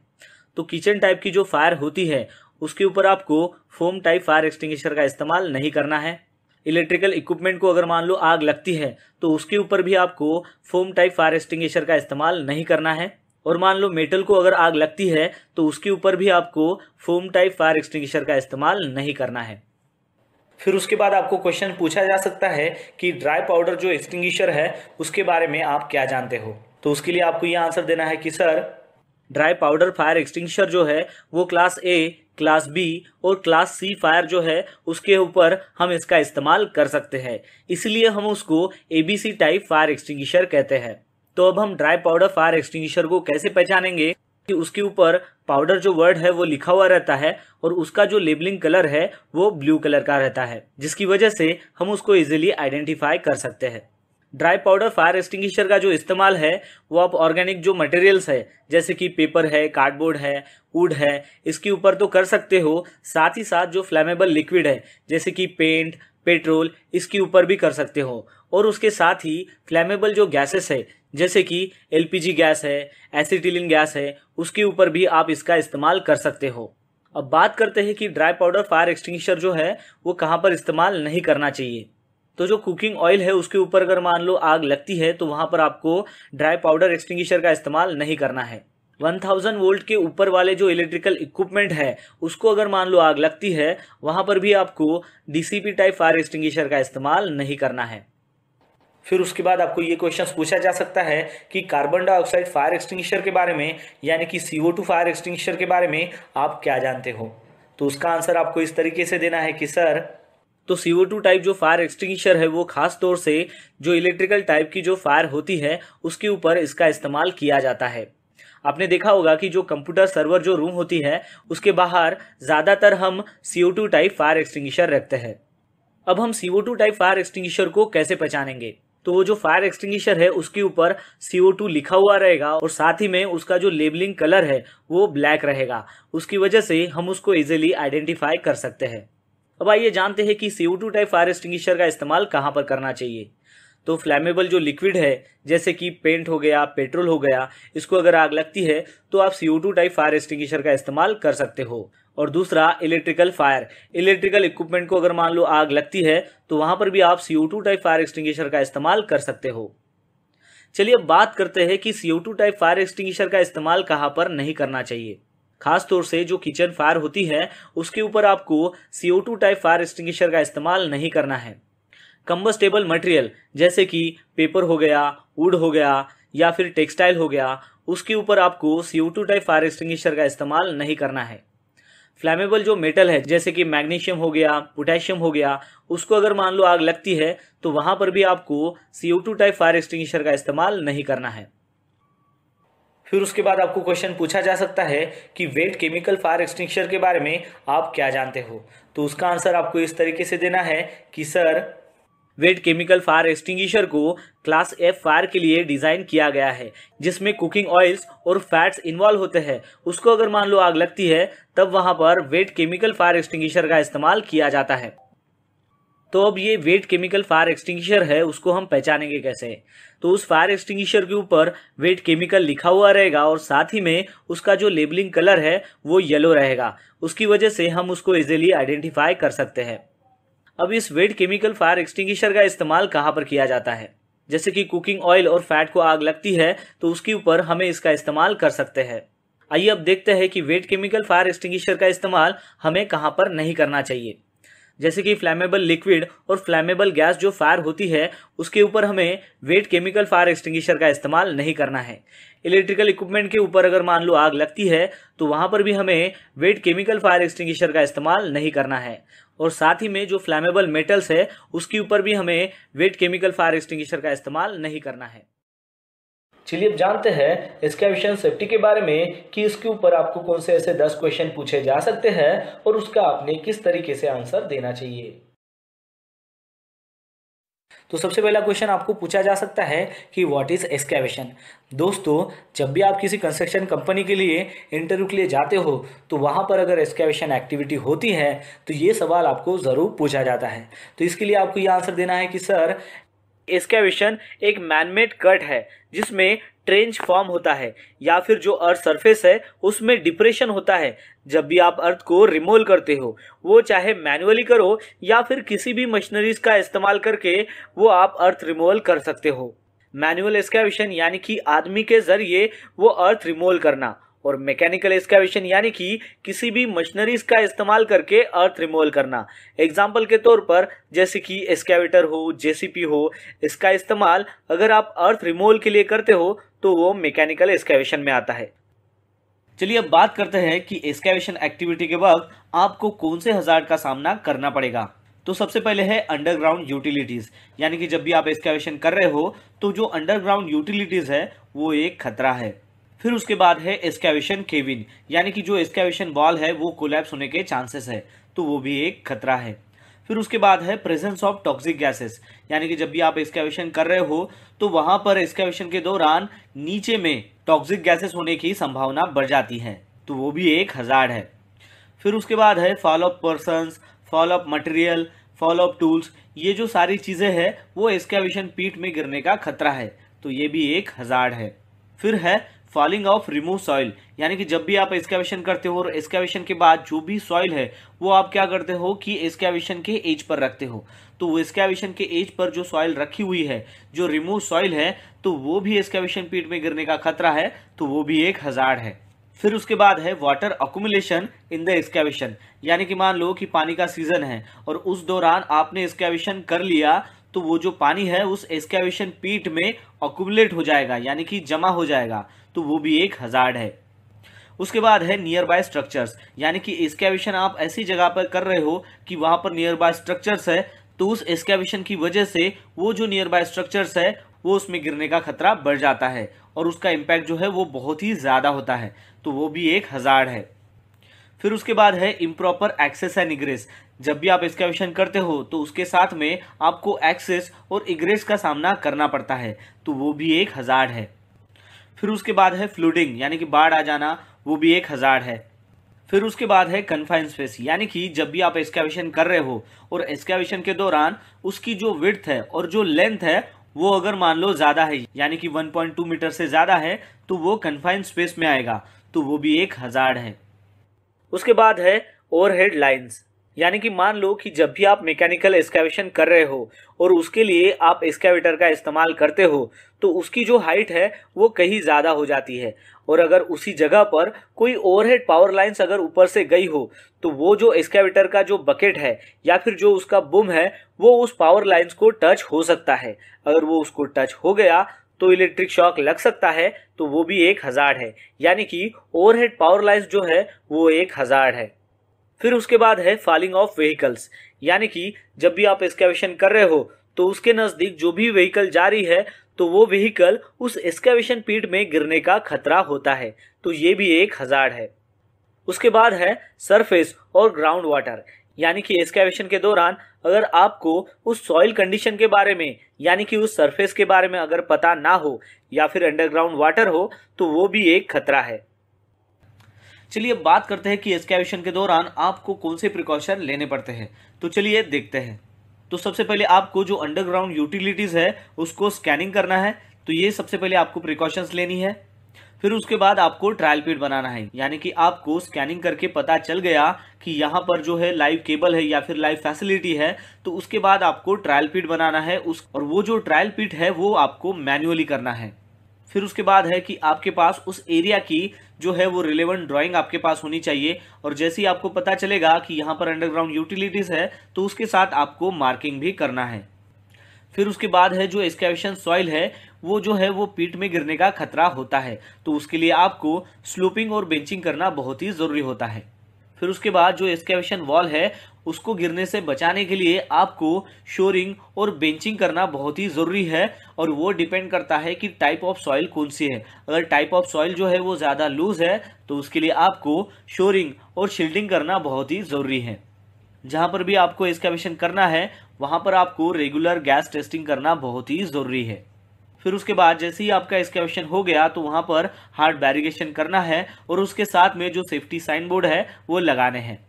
तो किचन टाइप की जो फायर होती है उसके ऊपर आपको फोम टाइप फायर एक्सटिंगशर का इस्तेमाल नहीं करना है इलेक्ट्रिकल इक्विपमेंट को अगर मान लो आग लगती है तो उसके ऊपर भी आपको फोम टाइप फायर एक्सटिंगशर का इस्तेमाल नहीं करना है और मान लो मेटल को अगर आग लगती है तो उसके ऊपर भी आपको फोम टाइप फायर एक्सटिंग्विशर का इस्तेमाल नहीं करना है फिर उसके बाद आपको क्वेश्चन पूछा जा सकता है कि ड्राई पाउडर जो एक्सटिंग्विशर है उसके बारे में आप क्या जानते हो तो उसके लिए आपको यह आंसर देना है कि sir dry powder fire extinguisher जो है वो क्लास ए क्लास बी और क्लास सी फायर जो है उसके ऊपर हम इसका इस्तेमाल कर सकते हैं इसलिए हम उसको एबीसी टाइप फायर एक्सटिंग्विशर कहते हैं तो अब हम ड्राई पाउडर फायर एक्सटिंग्विशर को कैसे पहचानेंगे कि उसके ऊपर पाउडर जो वर्ड है वो लिखा हुआ रहता है और उसका जो लेबलिंग कलर है वो ब्लू कलर का रहता है जिसकी वजह से हम उसको इजिली आइडेंटिफाई कर सकते हैं ड्राई पाउडर फायर एक्सटिंग्विशर का जो इस्तेमाल है वो आप ऑर्गेनिक जो मटेरियल्स है जैसे कि पेपर है कार्डबोर्ड है वुड है इसके ऊपर तो कर सकते हो साथ ही साथ जो फ्लैमेबल लिक्विड है जैसे कि पेंट पेट्रोल इसके ऊपर भी कर सकते हो और उसके साथ ही फ्लैमेबल जो गैसेस है जैसे कि एलपीजी गैस है एसिटिलिन गैस है उसके ऊपर भी आप इसका इस्तेमाल कर सकते हो अब बात करते हैं कि ड्राई पाउडर फायर एक्सटिंग्विशर जो है वो कहाँ पर इस्तेमाल नहीं करना चाहिए तो जो कुकिंग ऑयल है उसके ऊपर अगर मान लो आग लगती है तो वहाँ पर आपको ड्राई पाउडर एक्सटिंग्विशर का इस्तेमाल नहीं करना है 1000 वोल्ट के ऊपर वाले जो इलेक्ट्रिकल इक्विपमेंट है उसको अगर मान लो आग लगती है वहाँ पर भी आपको डीसीपी टाइप फायर एक्सटिंग्विशर का इस्तेमाल नहीं करना है फिर उसके बाद आपको ये क्वेश्चन पूछा जा सकता है कि कार्बन डाइऑक्साइड फायर एक्सटिंगशर के बारे में यानी कि सी फायर एक्सटिंगशर के बारे में आप क्या जानते हो तो उसका आंसर आपको इस तरीके से देना है कि सर तो सीओ टू टाइप जो फायर एक्सटिंगशर है वो खास तौर से जो इलेक्ट्रिकल टाइप की जो फायर होती है उसके ऊपर इसका इस्तेमाल किया जाता है आपने देखा होगा कि जो कंप्यूटर सर्वर जो रूम होती है उसके बाहर ज़्यादातर हम CO two type fire extinguisher रखते हैं अब हम CO two type fire extinguisher को कैसे पहचानेंगे तो वो जो फायर एक्सटिंग्विशर है उसके ऊपर CO2 लिखा हुआ रहेगा और साथ ही में उसका जो लेबलिंग कलर है वो ब्लैक रहेगा उसकी वजह से हम उसको इजिली आइडेंटिफाई कर सकते हैं अब आइए जानते हैं कि CO2 टाइप फायर एक्सटिंग्विशर का इस्तेमाल कहाँ पर करना चाहिए तो फ्लैमेबल जो लिक्विड है जैसे कि पेंट हो गया पेट्रोल हो गया इसको अगर आग लगती है तो आप CO2 टाइप फायर एक्सटिंग्विशर का इस्तेमाल कर सकते हो और दूसरा इलेक्ट्रिकल फायर इलेक्ट्रिकल इक्विपमेंट को अगर मान लो आग लगती है तो वहाँ पर भी आप सी टाइप फायर एक्सटिंग्विशर का इस्तेमाल कर सकते हो चलिए अब बात करते हैं कि सी टाइप फायर एक्सटिंग्विशर का इस्तेमाल कहाँ पर नहीं करना चाहिए खास तौर से जो किचन फायर होती है उसके ऊपर आपको सी टाइप फायर एक्सटिंग्विशर का इस्तेमाल नहीं करना है कम्बस्टेबल मटेरियल जैसे कि पेपर हो गया वुड हो गया या फिर टेक्सटाइल हो गया उसके ऊपर आपको सी टाइप फायर एक्सटिंग्विशर का इस्तेमाल नहीं करना है फ्लैमेबल जो मेटल है जैसे कि मैग्नीशियम हो गया पोटेशियम हो गया उसको अगर मान लो आग लगती है तो वहां पर भी आपको CO two type fire extinguisher का इस्तेमाल नहीं करना है फिर उसके बाद आपको क्वेश्चन पूछा जा सकता है कि वेट केमिकल फायर एक्सटिंग्विशर के बारे में आप क्या जानते हो तो उसका आंसर आपको इस तरीके से देना है कि sir wet chemical fire extinguisher को क्लास एफ फायर के लिए डिज़ाइन किया गया है जिसमें कुकिंग ऑयल्स और फैट्स इन्वॉल्व होते हैं उसको अगर मान लो आग लगती है तब वहाँ पर वेट केमिकल फायर एक्सटिंग्विशर का इस्तेमाल किया जाता है तो अब ये वेट केमिकल फायर एक्सटिंग्विशर है उसको हम पहचानेंगे कैसे तो उस फायर एक्सटिंग्विशर के ऊपर वेट केमिकल लिखा हुआ रहेगा और साथ ही में उसका जो लेबलिंग कलर है वो येलो रहेगा उसकी वजह से हम उसको इजीली आइडेंटिफाई कर सकते हैं अब इस वेट केमिकल फायर एक्सटिंग्विशर का इस्तेमाल कहाँ पर किया जाता है जैसे कि कुकिंग ऑयल और फैट को आग लगती है तो उसके ऊपर हमें इसका इस्तेमाल कर सकते हैं आइए अब देखते हैं कि वेट केमिकल फायर एक्सटिंग्विशर का इस्तेमाल हमें कहाँ पर नहीं करना चाहिए जैसे कि फ्लैमेबल लिक्विड और फ्लैमेबल गैस जो फायर होती है उसके ऊपर हमें वेट केमिकल फायर एक्सटिंग्विशर का इस्तेमाल नहीं करना है इलेक्ट्रिकल इक्विपमेंट के ऊपर अगर मान लो आग लगती है तो वहाँ पर भी हमें वेट केमिकल फायर एक्सटिंग्विशर का इस्तेमाल नहीं करना है और साथ ही में जो फ्लैमेबल मेटल्स है उसके ऊपर भी हमें वेट केमिकल फायर एक्सटिंग्विशर का इस्तेमाल नहीं करना है चलिए अब जानते हैं एक्सकेविशन सेफ्टी के बारे में कि इसके ऊपर आपको कौन से ऐसे दस क्वेश्चन पूछे जा सकते हैं और उसका आपने किस तरीके से आंसर देना चाहिए तो सबसे पहला क्वेश्चन आपको पूछा जा सकता है कि व्हाट इज़ एक्सकेवेशन दोस्तों जब भी आप किसी कंस्ट्रक्शन कंपनी के लिए इंटरव्यू के लिए जाते हो तो वहां पर अगर एक्सकेवेशन एक्टिविटी होती है तो ये सवाल आपको ज़रूर पूछा जाता है तो इसके लिए आपको ये आंसर देना है कि सर एस्केविशन एक मैनमेड कट है जिसमें ट्रेंच फॉर्म होता है या फिर जो अर्थ सरफेस है उसमें डिप्रेशन होता है जब भी आप अर्थ को रिमोल करते हो वो चाहे मैनुअली करो या फिर किसी भी मशीनरीज का इस्तेमाल करके वो आप अर्थ रिमोल कर सकते हो मैनुअल एस्केविशन यानी कि आदमी के जरिए वो अर्थ रिमोल करना और मैकेनिकल एक्सकेविशन यानी कि किसी भी मशीनरीज का इस्तेमाल करके अर्थ रिमूवल करना एग्जाम्पल के तौर पर जैसे कि एक्सकेविटर हो जेसीपी हो इसका इस्तेमाल अगर आप अर्थ रिमूवल के लिए करते हो तो वो मैकेनिकल एक्सकेविशन में आता है चलिए अब बात करते हैं कि एक्सकेविशन एक्टिविटी के वक्त आपको कौन से हजार का सामना करना पड़ेगा तो सबसे पहले है अंडरग्राउंड यूटिलिटीज़ यानी कि जब भी आप एक्सकेविशन कर रहे हो तो जो अंडरग्राउंड यूटिलिटीज़ है वो एक खतरा है फिर उसके बाद है एस्केवेशन केविन यानी कि जो एस्केवेशन वॉल है वो कोलैप्स होने के चांसेस है तो वो भी एक खतरा है फिर उसके बाद है प्रेजेंस ऑफ टॉक्सिक गैसेस यानी कि जब भी आप एक्सकेवेशन कर रहे हो तो वहां पर एक्सकेवेशन के दौरान नीचे में टॉक्सिक गैसेस होने की संभावना बढ़ जाती है तो वो भी एक हजार है फिर उसके बाद है follow up of persons fall material follow up tools ये जो सारी चीज़ें हैं वो एक्सकेवेशन पीठ में गिरने का खतरा है तो ये भी एक हजार है फिर है फॉलिंग ऑफ रिमूव सॉइल यानी कि जब भी आप एक्सकेवेशन करते हो और एक्सकेवेशन के बाद जो भी सॉइल है वो आप क्या करते हो कि एक्सकेवेशन के एज पर रखते हो तो वो एक्सकेवेशन के एज पर जो सॉइल रखी हुई है जो रिमूव सॉइल है तो वो भी एक्सकेवेशन पीट में गिरने का खतरा है तो वो भी एक हजार है फिर उसके बाद है water accumulation in the excavation यानी कि मान लो कि पानी का सीजन है और उस दौरान आपने एक्सकेवेशन कर लिया तो वो जो पानी है उस एक्सकेवेशन पीट में अकुमुलेट हो जाएगा यानी कि जमा हो जाएगा तो वो भी एक हजार्ड है उसके बाद है नियर बाय स्ट्रक्चर्स यानी कि एक्सकेवेशन आप ऐसी जगह पर कर रहे हो कि वहां पर नियर बाय स्ट्रक्चर्स है तो उस एक्सकेवेशन की वजह से वो जो नियर बाय स्ट्रक्चर्स है वो उसमें गिरने का खतरा बढ़ जाता है और उसका इम्पैक्ट जो है वो बहुत ही ज़्यादा होता है तो वो भी एक हजार है फिर उसके बाद है इम्प्रॉपर एक्सेस एंड इग्रेस जब भी आप एक्सकेवेशन करते हो तो उसके साथ में आपको एक्सेस और इग्रेस का सामना करना पड़ता है तो वो भी एक हजार है फिर उसके बाद है फ्लूडिंग यानी कि बाढ़ आ जाना वो भी एक हजार है फिर उसके बाद है कन्फाइन स्पेस यानी कि जब भी आप एक्सकेवेशन कर रहे हो और एक्सकेवेशन के दौरान उसकी जो विड्थ है और जो लेंथ है वो अगर मान लो ज़्यादा है यानी कि 1.2 मीटर से ज़्यादा है तो वो कन्फाइन स्पेस में आएगा तो वो भी एक हजार है उसके बाद है ओवरहेड लाइंस यानी कि मान लो कि जब भी आप मैकेनिकल एक्सकेवेशन कर रहे हो और उसके लिए आप एक्सकेवेटर का इस्तेमाल करते हो तो उसकी जो हाइट है वो कहीं ज़्यादा हो जाती है और अगर उसी जगह पर कोई ओवरहेड पावर लाइंस अगर ऊपर से गई हो तो वो जो एक्सकेवेटर का जो बकेट है या फिर जो उसका बुम है वो उस पावर लाइन्स को टच हो सकता है अगर वो उसको टच हो गया तो इलेक्ट्रिक शॉक लग सकता है तो वो भी एक हज़ार है यानी कि ओवरहेड पावर लाइन्स जो है वो एक हज़ार है फिर उसके बाद है फॉलिंग ऑफ व्हीकल्स यानी कि जब भी आप एक्सकेवेशन कर रहे हो तो उसके नज़दीक जो भी व्हीकल जा रही है तो वो व्हीकल उस एक्सकेवेशन पीट में गिरने का खतरा होता है तो ये भी एक हजार है उसके बाद है सरफेस और ग्राउंड वाटर यानी कि एक्सकेवेशन के दौरान अगर आपको उस सॉइल कंडीशन के बारे में यानी कि उस सरफेस के बारे में अगर पता ना हो या फिर अंडरग्राउंड वाटर हो तो वो भी एक खतरा है चलिए बात करते हैं कि एक्सकैवेशन के दौरान आपको कौन से प्रिकॉशन लेने पड़ते हैं तो चलिए देखते हैं तो सबसे पहले आपको जो अंडरग्राउंड यूटिलिटीज़ है उसको स्कैनिंग करना है तो ये सबसे पहले आपको प्रिकॉशंस लेनी है फिर उसके बाद आपको ट्रायल पीट बनाना है यानी कि आपको स्कैनिंग करके पता चल गया कि यहाँ पर जो है लाइव केबल है या फिर लाइव फैसिलिटी है तो उसके बाद आपको ट्रायल पीट बनाना है उस और वो जो ट्रायल पीट है वो आपको मैन्युअली करना है फिर उसके बाद है कि आपके पास उस एरिया की जो है वो रिलेवेंट ड्राइंग आपके पास होनी चाहिए और जैसे ही आपको पता चलेगा कि यहाँ पर अंडरग्राउंड यूटिलिटीज़ है तो उसके साथ आपको मार्किंग भी करना है फिर उसके बाद है जो एक्सकेविशन सॉइल है वो जो है वो पीठ में गिरने का खतरा होता है तो उसके लिए आपको स्लोपिंग और बेंचिंग करना बहुत ही ज़रूरी होता है फिर उसके बाद जो एक्सकेवेशन वॉल है उसको गिरने से बचाने के लिए आपको शोरिंग और बेंचिंग करना बहुत ही ज़रूरी है और वो डिपेंड करता है कि टाइप ऑफ सॉइल कौन सी है अगर टाइप ऑफ सॉइल जो है वो ज़्यादा लूज है तो उसके लिए आपको शोरिंग और शील्डिंग करना बहुत ही ज़रूरी है जहाँ पर भी आपको एक्सकेवेशन करना है वहाँ पर आपको रेगुलर गैस टेस्टिंग करना बहुत ही ज़रूरी है फिर उसके बाद जैसे ही आपका एक्सकेवेशन हो गया तो वहाँ पर हार्ड बैरिगेशन करना है और उसके साथ में जो सेफ्टी साइन बोर्ड है वो लगाने हैं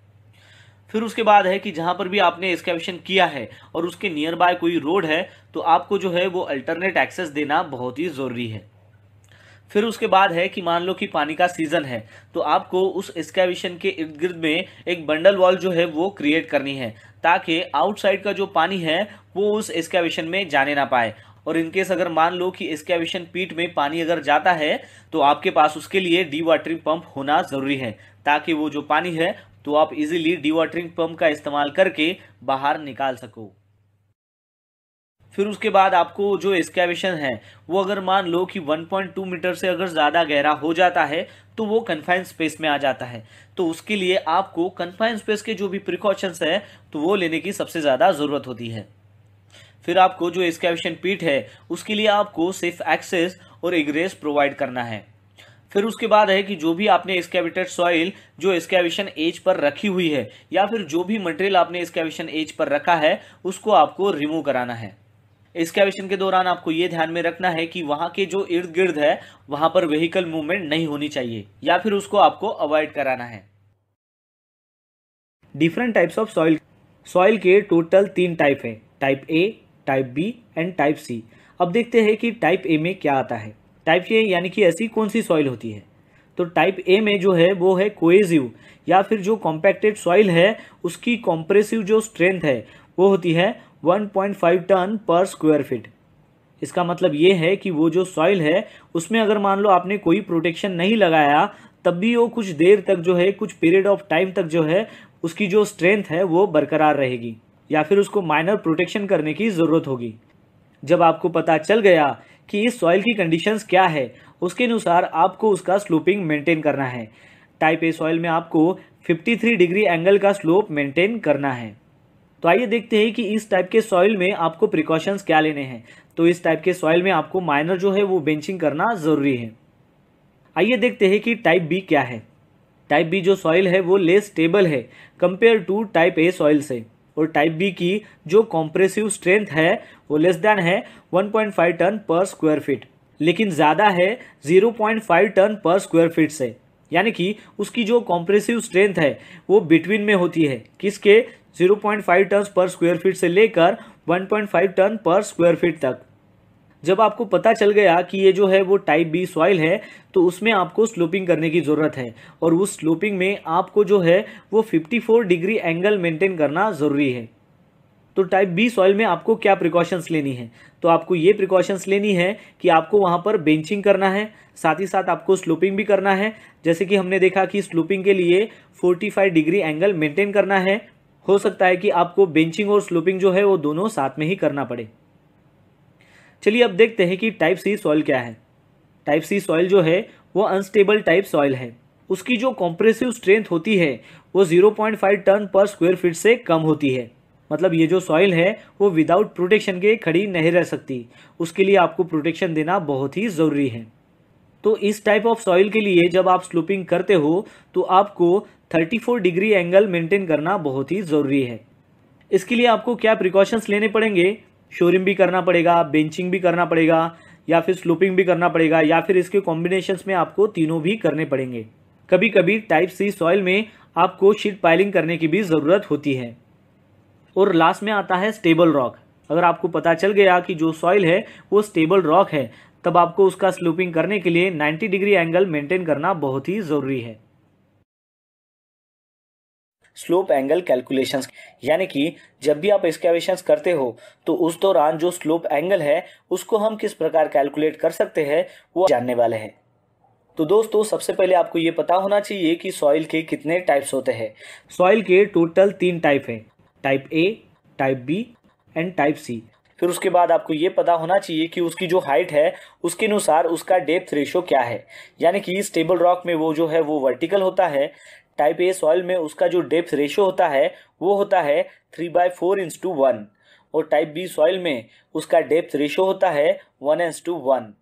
फिर उसके बाद है कि जहाँ पर भी आपने एक्सकेवेशन किया है और उसके नियर बाय कोई रोड है तो आपको जो है वो अल्टरनेट एक्सेस देना बहुत ही ज़रूरी है फिर उसके बाद है कि मान लो कि पानी का सीज़न है तो आपको उस एक्सकेविशन के इर्द गिर्द में एक बंडल वॉल जो है वो क्रिएट करनी है ताकि आउटसाइड का जो पानी है वो उस एक्सकेविशन में जाने ना पाए और इनकेस अगर मान लो कि एस्केवेशन पीट में पानी अगर जाता है तो आपके पास उसके लिए डी वाटरिंग पंप होना ज़रूरी है ताकि वो जो पानी है तो आप इजीली डी वाटरिंग पंप का इस्तेमाल करके बाहर निकाल सको फिर उसके बाद आपको जो एस्केवेशन है वो अगर मान लो कि 1.2 मीटर से अगर ज़्यादा गहरा हो जाता है तो वो कन्फाइन स्पेस में आ जाता है तो उसके लिए आपको कन्फाइन स्पेस के जो भी प्रिकॉशंस है तो वो लेने की सबसे ज़्यादा ज़रूरत होती है फिर आपको जो एस्केवेशन पीट है उसके लिए आपको सिर्फ एक्सेस और एग्रेस प्रोवाइड करना है फिर उसके बाद है कि जो भी आपने एस्केवेटेड सॉइल जो एस्केवेशन एज पर रखी हुई है या फिर जो भी मटेरियल आपने एस्केवेशन एज पर रखा है उसको आपको रिमूव कराना है एस्केवेशन के दौरान आपको ये ध्यान में रखना है कि वहाँ के जो इर्द गिर्द है वहाँ पर व्हीकल मूवमेंट नहीं होनी चाहिए या फिर उसको आपको अवॉइड कराना है different types of soil soil के टोटल तीन टाइप है type A type B and type C अब देखते हैं कि टाइप ए में क्या आता है टाइप ए यानी कि ऐसी कौन सी सॉइल होती है तो टाइप ए में जो है वो है कोएजिव या फिर जो कॉम्पैक्टेड सॉइल है उसकी कॉम्प्रेसिव जो स्ट्रेंथ है वो होती है 1.5 टन पर स्क्वायर फीट इसका मतलब ये है कि वो जो सॉइल है उसमें अगर मान लो आपने कोई प्रोटेक्शन नहीं लगाया तब भी वो कुछ देर तक जो है कुछ पीरियड ऑफ टाइम तक जो है उसकी जो स्ट्रेंथ है वो बरकरार रहेगी या फिर उसको माइनर प्रोटेक्शन करने की ज़रूरत होगी जब आपको पता चल गया कि इस सॉइल की कंडीशंस क्या है उसके अनुसार आपको उसका स्लोपिंग मेंटेन करना है टाइप ए सॉइल में आपको 53 डिग्री एंगल का स्लोप मेंटेन करना है तो आइए देखते हैं कि इस टाइप के सॉइल में आपको प्रिकॉशंस क्या लेने हैं तो इस टाइप के सॉइल में आपको माइनर जो है वो बेंचिंग करना ज़रूरी है आइए देखते हैं कि टाइप बी क्या है टाइप बी जो सॉइल है वो लेस स्टेबल है compare to type A soil से और टाइप बी की जो कॉम्प्रेसिव स्ट्रेंथ है वो लेस दैन है 1.5 टन पर स्क्वायर फीट लेकिन ज़्यादा है 0.5 टन पर स्क्वायर फीट से यानी कि उसकी जो कॉम्प्रेसिव स्ट्रेंथ है वो बिटवीन में होती है किसके 0.5 टन पर स्क्वायर फीट से लेकर 1.5 टन पर स्क्वायर फीट तक जब आपको पता चल गया कि ये जो है वो टाइप बी सॉइल है तो उसमें आपको स्लोपिंग करने की ज़रूरत है और उस स्लोपिंग में आपको जो है वो 54 डिग्री एंगल मेंटेन करना ज़रूरी है तो टाइप बी सॉइल में आपको क्या प्रिकॉशंस लेनी है तो आपको ये प्रिकॉशंस लेनी है कि आपको वहाँ पर बेंचिंग करना है साथ ही साथ आपको स्लोपिंग भी करना है जैसे कि हमने देखा कि स्लोपिंग के लिए फोर्टी डिग्री एंगल मेंटेन करना है हो सकता है कि आपको बेंचिंग और स्लोपिंग जो है वो दोनों साथ में ही करना पड़े चलिए अब देखते हैं कि टाइप सी सॉइल क्या है टाइप सी सॉइल जो है वो अनस्टेबल टाइप सॉइल है उसकी जो कॉम्प्रेसिव स्ट्रेंथ होती है वो 0.5 टन पर स्क्वायर फीट से कम होती है मतलब ये जो सॉइल है वो विदाउट प्रोटेक्शन के खड़ी नहीं रह सकती उसके लिए आपको प्रोटेक्शन देना बहुत ही ज़रूरी है तो इस टाइप ऑफ सॉइल के लिए जब आप स्लोपिंग करते हो तो आपको 34 डिग्री एंगल मेंटेन करना बहुत ही ज़रूरी है इसके लिए आपको क्या प्रिकॉशंस लेने पड़ेंगे शोरिंग भी करना पड़ेगा बेंचिंग भी करना पड़ेगा या फिर स्लोपिंग भी करना पड़ेगा या फिर इसके कॉम्बिनेशन में आपको तीनों भी करने पड़ेंगे कभी कभी टाइप सी सॉइल में आपको शीट पाइलिंग करने की भी ज़रूरत होती है और लास्ट में आता है स्टेबल रॉक अगर आपको पता चल गया कि जो सॉइल है वो स्टेबल रॉक है तब आपको उसका स्लोपिंग करने के लिए 90 डिग्री एंगल मेंटेन करना बहुत ही ज़रूरी है स्लोप एंगल कैलकुलेशंस यानी कि जब भी आप एक्सकेवेशंस करते हो तो उस दौरान जो स्लोप एंगल है उसको हम किस प्रकार कैलकुलेट कर सकते हैं वो जानने वाले हैं तो दोस्तों सबसे पहले आपको ये पता होना चाहिए कि सॉइल के कितने टाइप्स होते हैं सॉइल के टोटल तीन टाइप हैं type A type B and type C फिर उसके बाद आपको ये पता होना चाहिए कि उसकी जो हाइट है उसके अनुसार उसका डेप्थ रेशो क्या है यानी कि स्टेबल रॉक में वो जो है वो वर्टिकल होता है टाइप ए सॉइल में उसका जो डेप्थ रेशियो होता है वो होता है three by four is to one और टाइप बी सॉइल में उसका डेप्थ रेशियो होता है वन एंस टू वन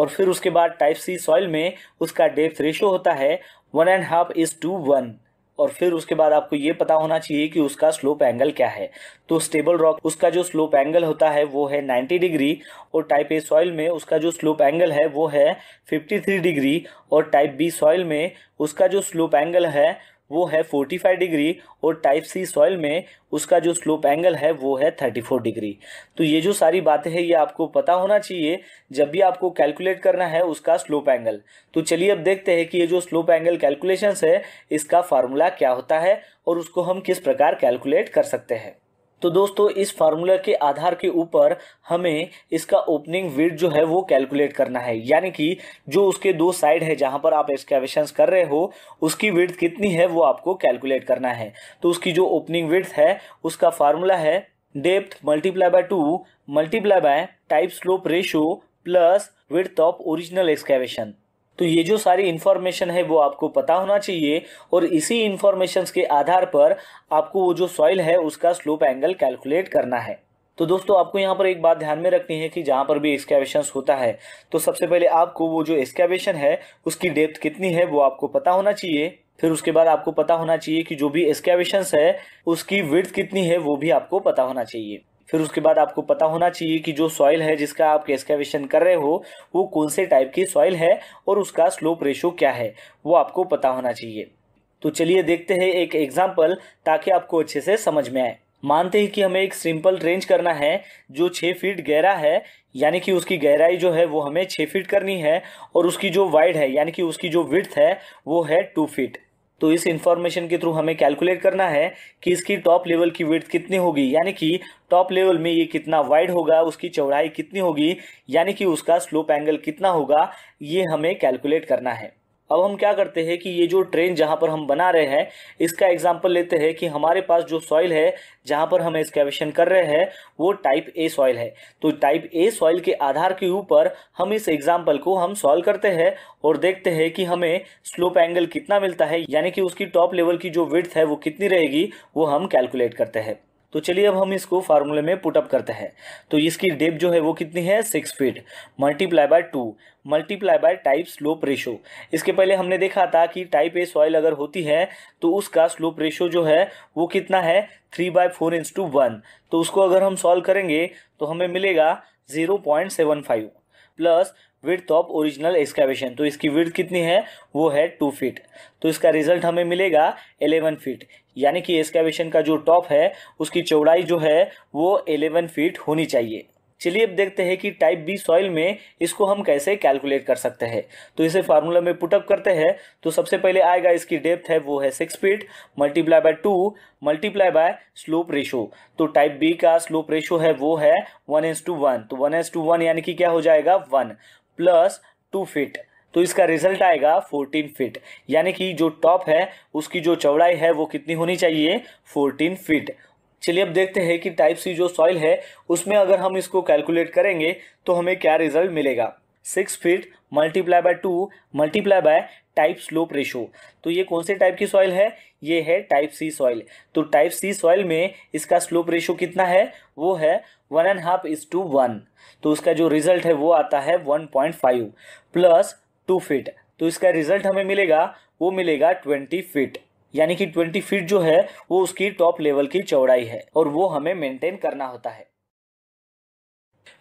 और फिर उसके बाद टाइप सी सॉइल में उसका डेप्थ रेशियो होता है one and half is to one और फिर उसके बाद आपको ये पता होना चाहिए कि उसका स्लोप एंगल क्या है तो स्टेबल रॉक उसका जो स्लोप एंगल होता है वो है 90 डिग्री और टाइप ए सॉइल में उसका जो स्लोप एंगल है वो है 53 डिग्री और टाइप बी सॉइल में उसका जो स्लोप एंगल है वो है 45 डिग्री और टाइप सी सॉइल में उसका जो स्लोप एंगल है वो है 34 डिग्री तो ये जो सारी बातें हैं ये आपको पता होना चाहिए जब भी आपको कैलकुलेट करना है उसका स्लोप एंगल तो चलिए अब देखते हैं कि ये जो स्लोप एंगल कैलकुलेशंस है इसका फार्मूला क्या होता है और उसको हम किस प्रकार कैलकुलेट कर सकते हैं तो दोस्तों इस फार्मूला के आधार के ऊपर हमें इसका ओपनिंग वेट जो है वो कैलकुलेट करना है यानी कि जो उसके दो साइड है जहां पर आप एक्सकेवेशन कर रहे हो उसकी वेट कितनी है वो आपको कैलकुलेट करना है तो उसकी जो ओपनिंग वेट है उसका फार्मूला है depth multiply by two multiply by type slope ratio plus width of original excavation तो ये जो सारी इन्फॉर्मेशन है वो आपको पता होना चाहिए और इसी इन्फॉर्मेशन के आधार पर आपको वो जो सॉइल है उसका स्लोप एंगल कैलकुलेट करना है तो दोस्तों आपको यहाँ पर एक बात ध्यान में रखनी है कि जहाँ पर भी एक्सकेवेशन होता है तो सबसे पहले आपको वो जो एक्सकेवेशन है उसकी डेप्थ कितनी है वो आपको पता होना चाहिए फिर उसके बाद आपको पता होना चाहिए कि जो भी एक्सकेवेशन है उसकी विड्थ कितनी है वो भी आपको पता होना चाहिए फिर उसके बाद आपको पता होना चाहिए कि जो सॉइल है जिसका आप एक्सकेवेशन कर रहे हो वो कौन से टाइप की सॉइल है और उसका स्लोप रेशो क्या है वो आपको पता होना चाहिए तो चलिए देखते हैं एक एग्जाम्पल ताकि आपको अच्छे से समझ में आए मानते हैं कि हमें एक सिंपल रेंज करना है जो छः फीट गहरा है यानी कि उसकी गहराई जो है वो हमें छः फीट करनी है और उसकी जो वाइड है यानी कि उसकी जो विड्थ है वो है टू फीट तो इस इंफॉर्मेशन के थ्रू हमें कैलकुलेट करना है कि इसकी टॉप लेवल की वेथ कितनी होगी यानी कि टॉप लेवल में ये कितना वाइड होगा उसकी चौड़ाई कितनी होगी यानी कि उसका स्लोप एंगल कितना होगा ये हमें कैलकुलेट करना है अब हम क्या करते हैं कि ये जो ट्रेन जहाँ पर हम बना रहे हैं इसका एग्जाम्पल लेते हैं कि हमारे पास जो सॉइल है जहाँ पर हम एक्सकेवेशन कर रहे हैं वो टाइप ए सॉइल है तो टाइप ए सॉइल के आधार के ऊपर हम इस एग्जाम्पल को हम सॉल्व करते हैं और देखते हैं कि हमें स्लोप एंगल कितना मिलता है यानी कि उसकी टॉप लेवल की जो विथ है वो कितनी रहेगी वो हम कैलकुलेट करते हैं तो चलिए अब हम इसको फार्मूले में पुटअप करते हैं तो इसकी डेप जो है वो कितनी है six feet multiply by two multiply by type slope ratio इसके पहले हमने देखा था कि टाइप ए सॉइल अगर होती है तो उसका स्लोप रेशो जो है वो कितना है three by four is to one तो उसको अगर हम सॉल्व करेंगे तो हमें मिलेगा zero point seven five plus width of original excavation तो इसकी विर्थ कितनी है वो है टू फीट तो इसका रिजल्ट हमें मिलेगा एलेवन फीट यानी कि एक्सकैवेशन का जो टॉप है उसकी चौड़ाई जो है वो एलेवन फीट होनी चाहिए चलिए अब देखते हैं कि टाइप बी सॉइल में इसको हम कैसे कैलकुलेट कर सकते हैं तो इसे फार्मूला में पुटअप करते हैं तो सबसे पहले आएगा इसकी डेप्थ है वो है six feet multiply by two multiply by slope ratio तो टाइप बी का स्लोप रेशो है वो है वन एस टू वन तो वन एस टू वन यानी कि क्या हो जाएगा वन प्लस टू फीट तो इसका रिजल्ट आएगा 14 फीट यानी कि जो टॉप है उसकी जो चौड़ाई है वो कितनी होनी चाहिए 14 फीट चलिए अब देखते हैं कि टाइप सी जो सॉइल है उसमें अगर हम इसको कैलकुलेट करेंगे तो हमें क्या रिजल्ट मिलेगा six feet multiply by two multiply by type slope ratio तो ये कौन से टाइप की सॉइल है ये है टाइप सी सॉइल तो टाइप सी सॉइल में इसका स्लोप रेशो कितना है वो है one and half is to one तो उसका जो रिजल्ट है वो आता है one point five plus two feet तो इसका रिजल्ट हमें मिलेगा वो मिलेगा ट्वेंटी फीट यानी कि 20 फीट जो है वो उसकी टॉप लेवल की चौड़ाई है और वो हमें मेंटेन करना होता है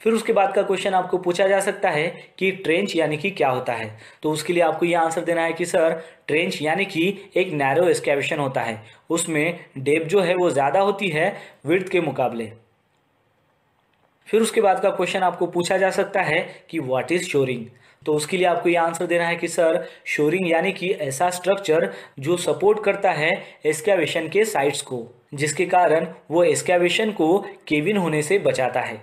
फिर उसके बाद का क्वेश्चन आपको पूछा जा सकता है कि ट्रेंच यानी कि क्या होता है तो उसके लिए आपको ये आंसर देना है कि सर ट्रेंच यानी कि एक नैरो एक्सकेवेशन होता है उसमें डेप जो है वो ज़्यादा होती है विर्थ के मुकाबले फिर उसके बाद का क्वेश्चन आपको पूछा जा सकता है कि व्हाट इज़ शोरिंग तो उसके लिए आपको ये आंसर देना है कि सर शोरिंग यानी कि ऐसा स्ट्रक्चर जो सपोर्ट करता है एस्कैवेशन के साइट्स को जिसके कारण वो एस्कैवेशन को केविन होने से बचाता है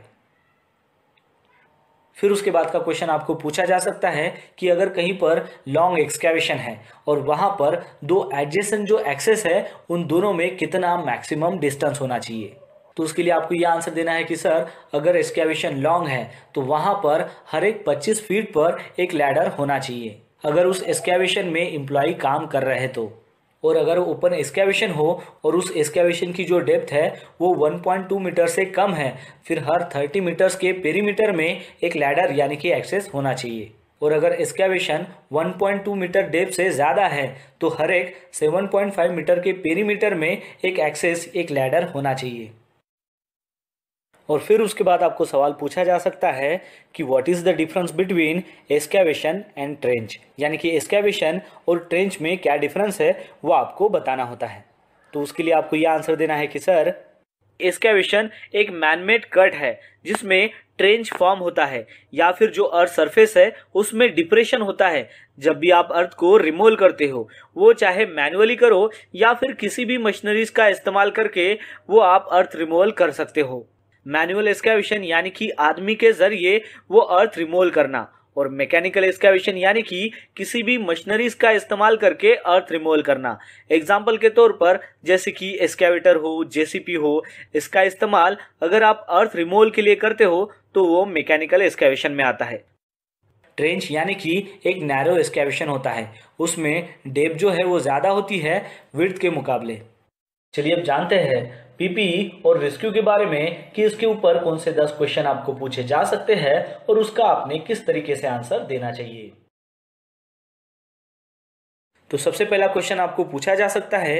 फिर उसके बाद का क्वेश्चन आपको पूछा जा सकता है कि अगर कहीं पर लॉन्ग एक्सकैवेशन है और वहां पर दो एडजेसन जो एक्सेस है उन दोनों में कितना मैक्सिमम डिस्टेंस होना चाहिए तो उसके लिए आपको ये आंसर देना है कि सर अगर एक्सकेविशन लॉन्ग है तो वहाँ पर हर एक पच्चीस फीट पर एक लैडर होना चाहिए अगर उस एक्सकेविशन में एम्प्लॉय काम कर रहे तो और अगर ओपन एक्सकेविशन हो और उस एक्सकेविशन की जो डेप्थ है वो 1.2 मीटर से कम है फिर हर 30 मीटर्स के पेरीमीटर में एक लैडर यानी कि एक्सेस होना चाहिए और अगर एक्सकेविशन 1.2 मीटर डेप से ज़्यादा है तो हर एक 7.5 मीटर के पेरीमीटर में एक एक्सेस एक लैडर होना चाहिए और फिर उसके बाद आपको सवाल पूछा जा सकता है कि what is the difference between excavation and trench यानी कि एस्कैवेशन और ट्रेंच में क्या डिफरेंस है वो आपको बताना होता है तो उसके लिए आपको यह आंसर देना है कि सर एस्कैवेशन एक मैनमेड कट है जिसमें ट्रेंच फॉर्म होता है या फिर जो अर्थ सरफेस है उसमें डिप्रेशन होता है जब भी आप अर्थ को रिमूव करते हो वो चाहे मैनुअली करो या फिर किसी भी मशीनरीज का इस्तेमाल करके वो आप अर्थ रिमोल कर सकते हो मैनुअल एक्सकैविशन यानी कि आदमी के जरिए वो अर्थ रिमोल करना और मैकेनिकल एक्सकैविशन यानी कि किसी भी मशीनरीज का इस्तेमाल करके अर्थ रिमोल करना एग्जाम्पल के तौर पर जैसे कि एक्सकैवेटर हो जेसीपी हो इसका इस्तेमाल अगर आप अर्थ रिमोल के लिए करते हो तो वो मैकेनिकल एक्सकैविशन में आता है ट्रेंच यानी कि एक नैरो एक्सकैविशन होता है उसमें डेप जो है वो ज़्यादा होती है विर्थ के मुकाबले चलिए अब जानते हैं पीपी और रेस्क्यू के बारे में कि इसके ऊपर कौन से दस क्वेश्चन आपको पूछे जा सकते हैं और उसका आपने किस तरीके से आंसर देना चाहिए तो सबसे पहला क्वेश्चन आपको पूछा जा सकता है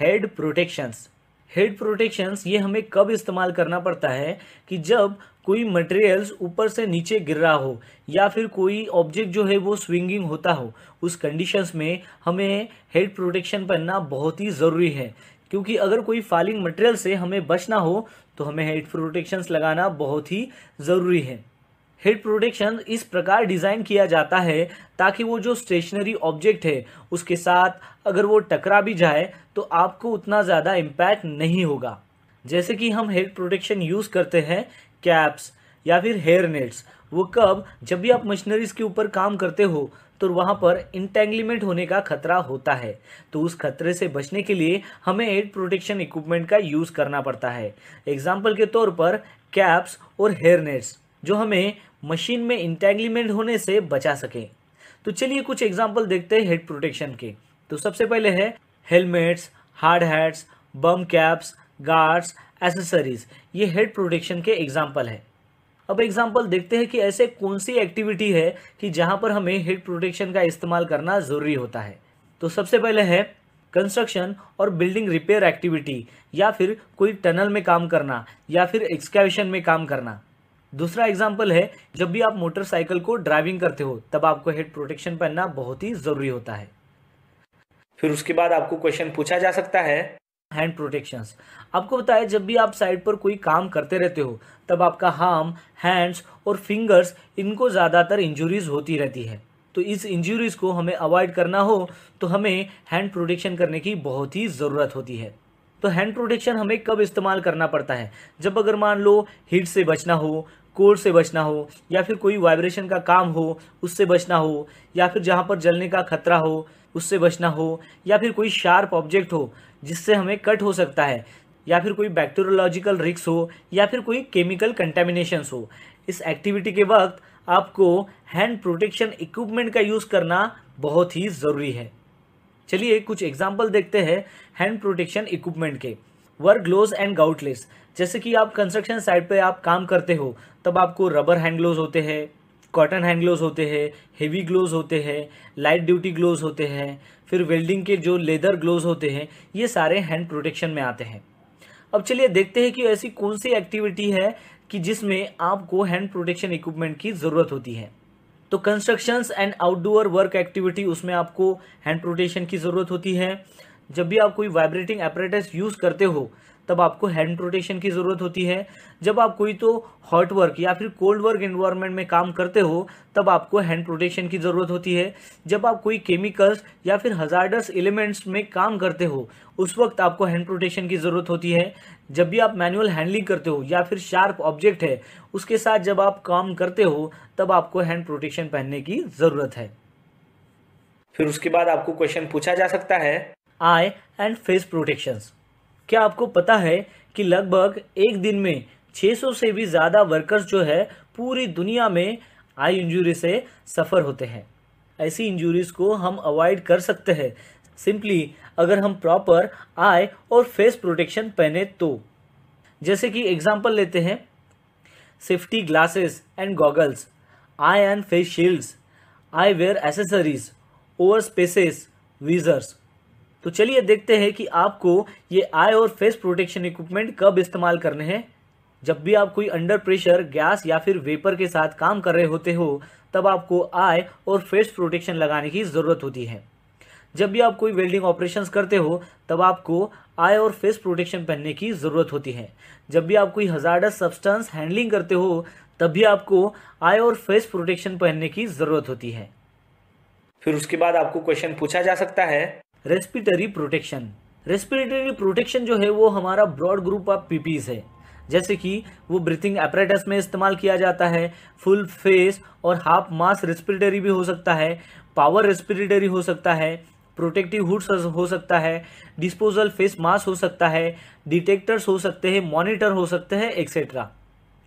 हेड प्रोटेक्शंस हेड प्रोटेक्शंस ये हमें कब इस्तेमाल करना पड़ता है कि जब कोई मटेरियल्स ऊपर से नीचे गिर रहा हो या फिर कोई ऑब्जेक्ट जो है वो स्विंगिंग होता हो उस कंडीशंस में हमें हेड प्रोटेक्शन पहनना बहुत ही ज़रूरी है क्योंकि अगर कोई फॉलिंग मटेरियल से हमें बचना हो तो हमें हेड प्रोटेक्शन लगाना बहुत ही ज़रूरी है हेड प्रोटेक्शन इस प्रकार डिज़ाइन किया जाता है ताकि वो जो स्टेशनरी ऑब्जेक्ट है उसके साथ अगर वो टकरा भी जाए तो आपको उतना ज़्यादा इम्पैक्ट नहीं होगा जैसे कि हम हेड प्रोटेक्शन यूज़ करते हैं कैप्स या फिर हेयर नेट्स वो कब जब भी आप मशीनरीज के ऊपर काम करते हो तो वहाँ पर इंटेंगलीमेंट होने का खतरा होता है तो उस खतरे से बचने के लिए हमें हेड प्रोटेक्शन इक्विपमेंट का यूज़ करना पड़ता है एग्जाम्पल के तौर पर कैप्स और हेयर नेट्स जो हमें मशीन में इंटेंगलीमेंट होने से बचा सकें तो चलिए कुछ एग्जाम्पल देखते हैं हेड प्रोटेक्शन के तो सबसे पहले है helmets hard hats bump caps guards accessories ये हेड प्रोटेक्शन के एग्जाम्पल है अब एग्जाम्पल देखते हैं कि ऐसे कौन सी एक्टिविटी है कि जहाँ पर हमें हिट प्रोटेक्शन का इस्तेमाल करना ज़रूरी होता है तो सबसे पहले है कंस्ट्रक्शन और बिल्डिंग रिपेयर एक्टिविटी या फिर कोई टनल में काम करना या फिर एक्सकैवेशन में काम करना दूसरा एग्जाम्पल है जब भी आप मोटरसाइकिल को ड्राइविंग करते हो तब आपको हेड प्रोटेक्शन पहनना बहुत ही ज़रूरी होता है फिर उसके बाद आपको क्वेश्चन पूछा जा सकता है हैंड प्रोटेक्शंस आपको बताया जब भी आप साइड पर कोई काम करते रहते हो तब आपका हार्म हैंड्स और फिंगर्स इनको ज़्यादातर इंजुरीज होती रहती है तो इस इंजुरीज़ को हमें अवॉइड करना हो तो हमें हैंड प्रोटेक्शन करने की बहुत ही ज़रूरत होती है तो हैंड प्रोटेक्शन हमें कब इस्तेमाल करना पड़ता है जब अगर मान लो हीट से बचना हो कोल्ड से बचना हो या फिर कोई वाइब्रेशन का काम हो उससे बचना हो या फिर जहाँ पर जलने का खतरा हो उससे बचना हो या फिर कोई शार्प ऑब्जेक्ट हो जिससे हमें कट हो सकता है या फिर कोई बैक्टीरियोलॉजिकल रिक्स हो या फिर कोई केमिकल कंटेमिनेशंस हो इस एक्टिविटी के वक्त आपको हैंड प्रोटेक्शन इक्विपमेंट का यूज़ करना बहुत ही ज़रूरी है चलिए कुछ एग्जाम्पल देखते हैं हैंड प्रोटेक्शन इक्विपमेंट के वर्क ग्लोव एंड गाउटलेस जैसे कि आप कंस्ट्रक्शन साइट पे आप काम करते हो तब आपको रबर हैंड ग्लोव होते हैं कॉटन हैंड ग्लोव होते हैं हेवी ग्लोव होते हैं लाइट ड्यूटी ग्लोव होते हैं फिर वेल्डिंग के जो लेदर ग्लोव होते हैं ये सारे हैंड प्रोटेक्शन में आते हैं अब चलिए देखते हैं कि ऐसी कौन सी एक्टिविटी है कि जिसमें आपको हैंड प्रोटेक्शन इक्विपमेंट की ज़रूरत होती है तो constructions and outdoor work activity उसमें आपको हैंड प्रोटेक्शन की ज़रूरत होती है जब भी आप कोई वाइब्रेटिंग अपरेटस यूज़ करते हो तब आपको हैंड रोटेशन की ज़रूरत होती है जब आप कोई तो हॉट वर्क या फिर कोल्ड वर्क इन्वायरमेंट में काम करते हो तब आपको हैंड प्रोटेक्शन की ज़रूरत होती है जब आप कोई केमिकल्स या फिर हजारडस एलिमेंट्स में काम करते हो उस वक्त आपको हैंड प्रोटेक्शन की ज़रूरत होती है जब भी आप मैनुअल हैंडलिंग करते हो या फिर शार्प ऑब्जेक्ट है उसके साथ जब आप काम करते हो तब आपको हैंड प्रोटेक्शन पहनने की ज़रूरत है फिर उसके बाद आपको क्वेश्चन पूछा जा सकता है आई एंड फेस प्रोटेक्शंस क्या आपको पता है कि लगभग एक दिन में 600 से भी ज़्यादा वर्कर्स जो है पूरी दुनिया में आई इंजुरी से सफ़र होते हैं ऐसी इंजुरीज को हम अवॉइड कर सकते हैं सिंपली अगर हम प्रॉपर आई और फेस प्रोटेक्शन पहने तो जैसे कि एग्जाम्पल लेते हैं safety glasses and goggles eye and face shields eye wear accessories over specs visors तो चलिए देखते हैं कि आपको ये आई और फेस प्रोटेक्शन इक्विपमेंट कब इस्तेमाल करने हैं जब भी आप कोई अंडर प्रेशर गैस या फिर वेपर के साथ काम कर रहे होते हो तब आपको आई और फेस प्रोटेक्शन लगाने की ज़रूरत होती है जब भी आप कोई वेल्डिंग ऑपरेशंस करते हो तब आपको आई और फेस प्रोटेक्शन पहनने की ज़रूरत होती है जब भी आप कोई हजारडस सब्सटेंस हैंडलिंग करते हो तब भी आपको आई और फेस प्रोटेक्शन पहनने की ज़रूरत होती है फिर उसके बाद आपको क्वेश्चन पूछा जा सकता है रेस्पिटरी प्रोटेक्शन रेस्पिरेटरी प्रोटेक्शन जो है वो हमारा ब्रॉड ग्रुप ऑफ पीपीज है जैसे कि वो ब्रीथिंग एपरेटस में इस्तेमाल किया जाता है फुल फेस और हाफ मास रेस्पिरेटरी भी हो सकता है पावर रेस्पिरेटरी हो सकता है प्रोटेक्टिव हुड्स हो सकता है डिस्पोजल फेस मास्क हो सकता है डिटेक्टर्स हो सकते हैं मॉनिटर हो सकते हैं एक्सेट्रा